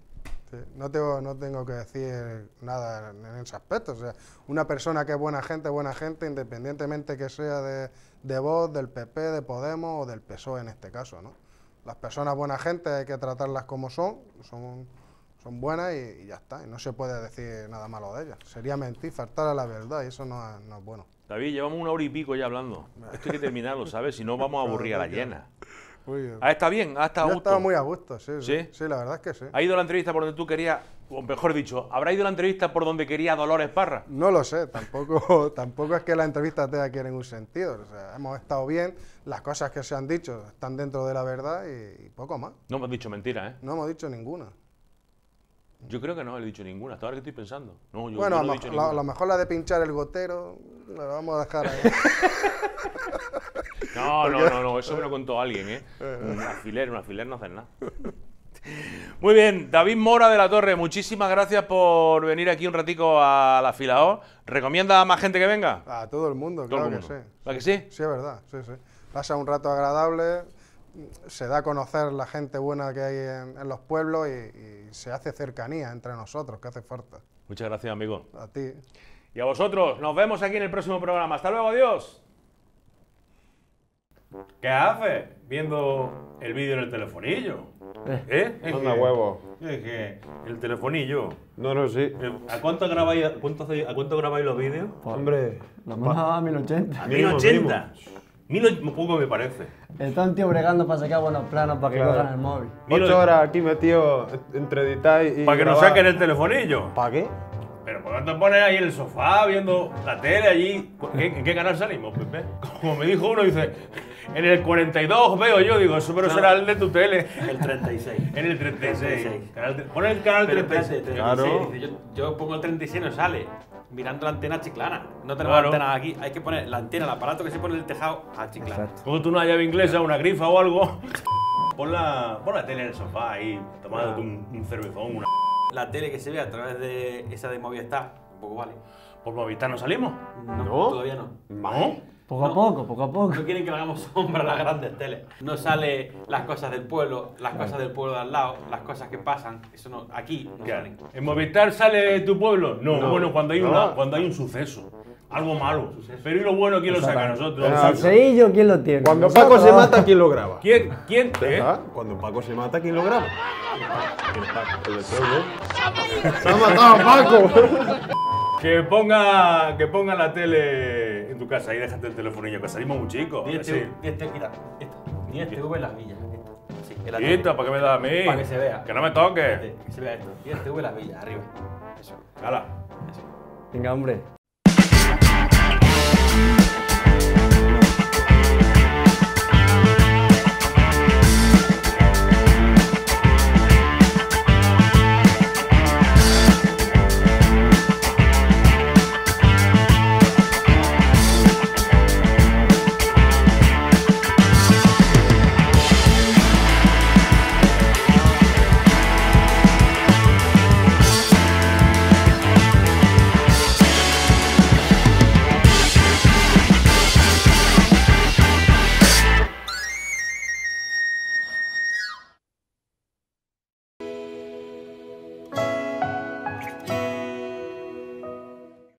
No, tengo, no tengo que decir nada en ese aspecto. O sea, una persona que es buena gente, buena gente, independientemente que sea de, de del PP, de Podemos o del PSOE en este caso, ¿no? Las personas buena gente hay que tratarlas como son, son, buenas y, ya está. Y no se puede decir nada malo de ellas. Sería mentir, faltar a la verdad y eso no es bueno. David, llevamos una hora y pico ya hablando. Esto hay que terminarlo, ¿sabes? Si no, vamos a aburrir a la llena. Ah, está bien, hasta ah, está a gusto. muy a gusto, sí, sí, la verdad es que sí. ¿Ha ido la entrevista por donde tú querías, o mejor dicho, ¿habrá ido la entrevista por donde quería Dolores Parra? No lo sé, tampoco, tampoco es que la entrevista tenga que en un sentido. hemos estado bien, las cosas que se han dicho están dentro de la verdad y, poco más. No hemos dicho mentiras, ¿eh? No hemos dicho ninguna. Yo creo que no le he dicho ninguna, hasta ahora que estoy pensando. No, yo, bueno, no a, he dicho Bueno, a lo mejor la de pinchar el gotero la vamos a dejar ahí. no, no, no, eso me lo contó alguien, ¿eh? Un alfiler, un alfiler no hace nada. Muy bien, David Mora de la Torre, muchísimas gracias por venir aquí un ratico a la ¿Recomienda a más gente que venga? A todo el mundo, claro que sí. ¿La que sí? Sí, es verdad, sí, sí. Pasa un rato agradable se da a conocer la gente buena que hay en, los pueblos y, se hace cercanía entre nosotros, que hace falta. Muchas gracias, amigo. A ti. Y a vosotros, nos vemos aquí en el próximo programa. Hasta luego, adiós. ¿Qué haces? Viendo el vídeo en el telefonillo. ¿Eh? ¿Eh? es huevo. el telefonillo. No, no, sí. Eh, ¿A cuánto grabáis, cuánto, grabáis los vídeos? Hombre, más a 1080. 1080? mí poco me parece. Están tío bregando para sacar buenos planos para que claro. hagan el móvil. Ocho horas aquí metido entre editar y. Para que no saquen el telefonillo. ¿Para qué? Pero por tanto pones ahí en el sofá viendo la tele allí. ¿En qué canal salimos, Pepe? Como me dijo uno, dice, en el 42 veo yo, digo, eso pero será el de tu tele. El 36. En el 36. 36. el canal 36. Claro. Yo, yo pongo el 36 no sale mirando la antena chiclana. No tenemos aquí, hay que poner la antena, el aparato que se pone en el tejado a chiclana. Como tú una llave inglesa, una grifa o algo, pon la, pon la tele en el sofá ahí, tomándote un, un cervezón, una... La tele que se ve a través de esa de Movistar, un poco vale. ¿Por Movistar no salimos? No, todavía no. ¿No? Poco a poco, poco a poco. No quieren que hagamos sombra a las grandes teles. No sale las cosas del pueblo, las cosas del pueblo de al lado, las cosas que pasan. Eso no, aquí no claro. ¿En Movistar sale tu pueblo? No, bueno, cuando hay, cuando hay un suceso. Algo malo. Pero ¿y lo bueno quién lo saca? Nosotros. El ¿quién lo tiene? Cuando Paco se mata, ¿quién lo graba? ¿Quién? ¿Quién? ¿Eh? ¿Eh? Cuando Paco se mata, ¿quién lo graba? El de Paco? ¡Se ha matado Paco! que ponga, que ponga la tele tu casa, ahí déjate el telefonillo, que salimos muy chicos. Ni este, mira, este V las villas. Este. Sí, Quita, ¿para qué me da a mí? Para que se vea. Que no me toque este, Que se vea esto. Ni este V las villas, arriba. Eso. Hala. Venga, hombre.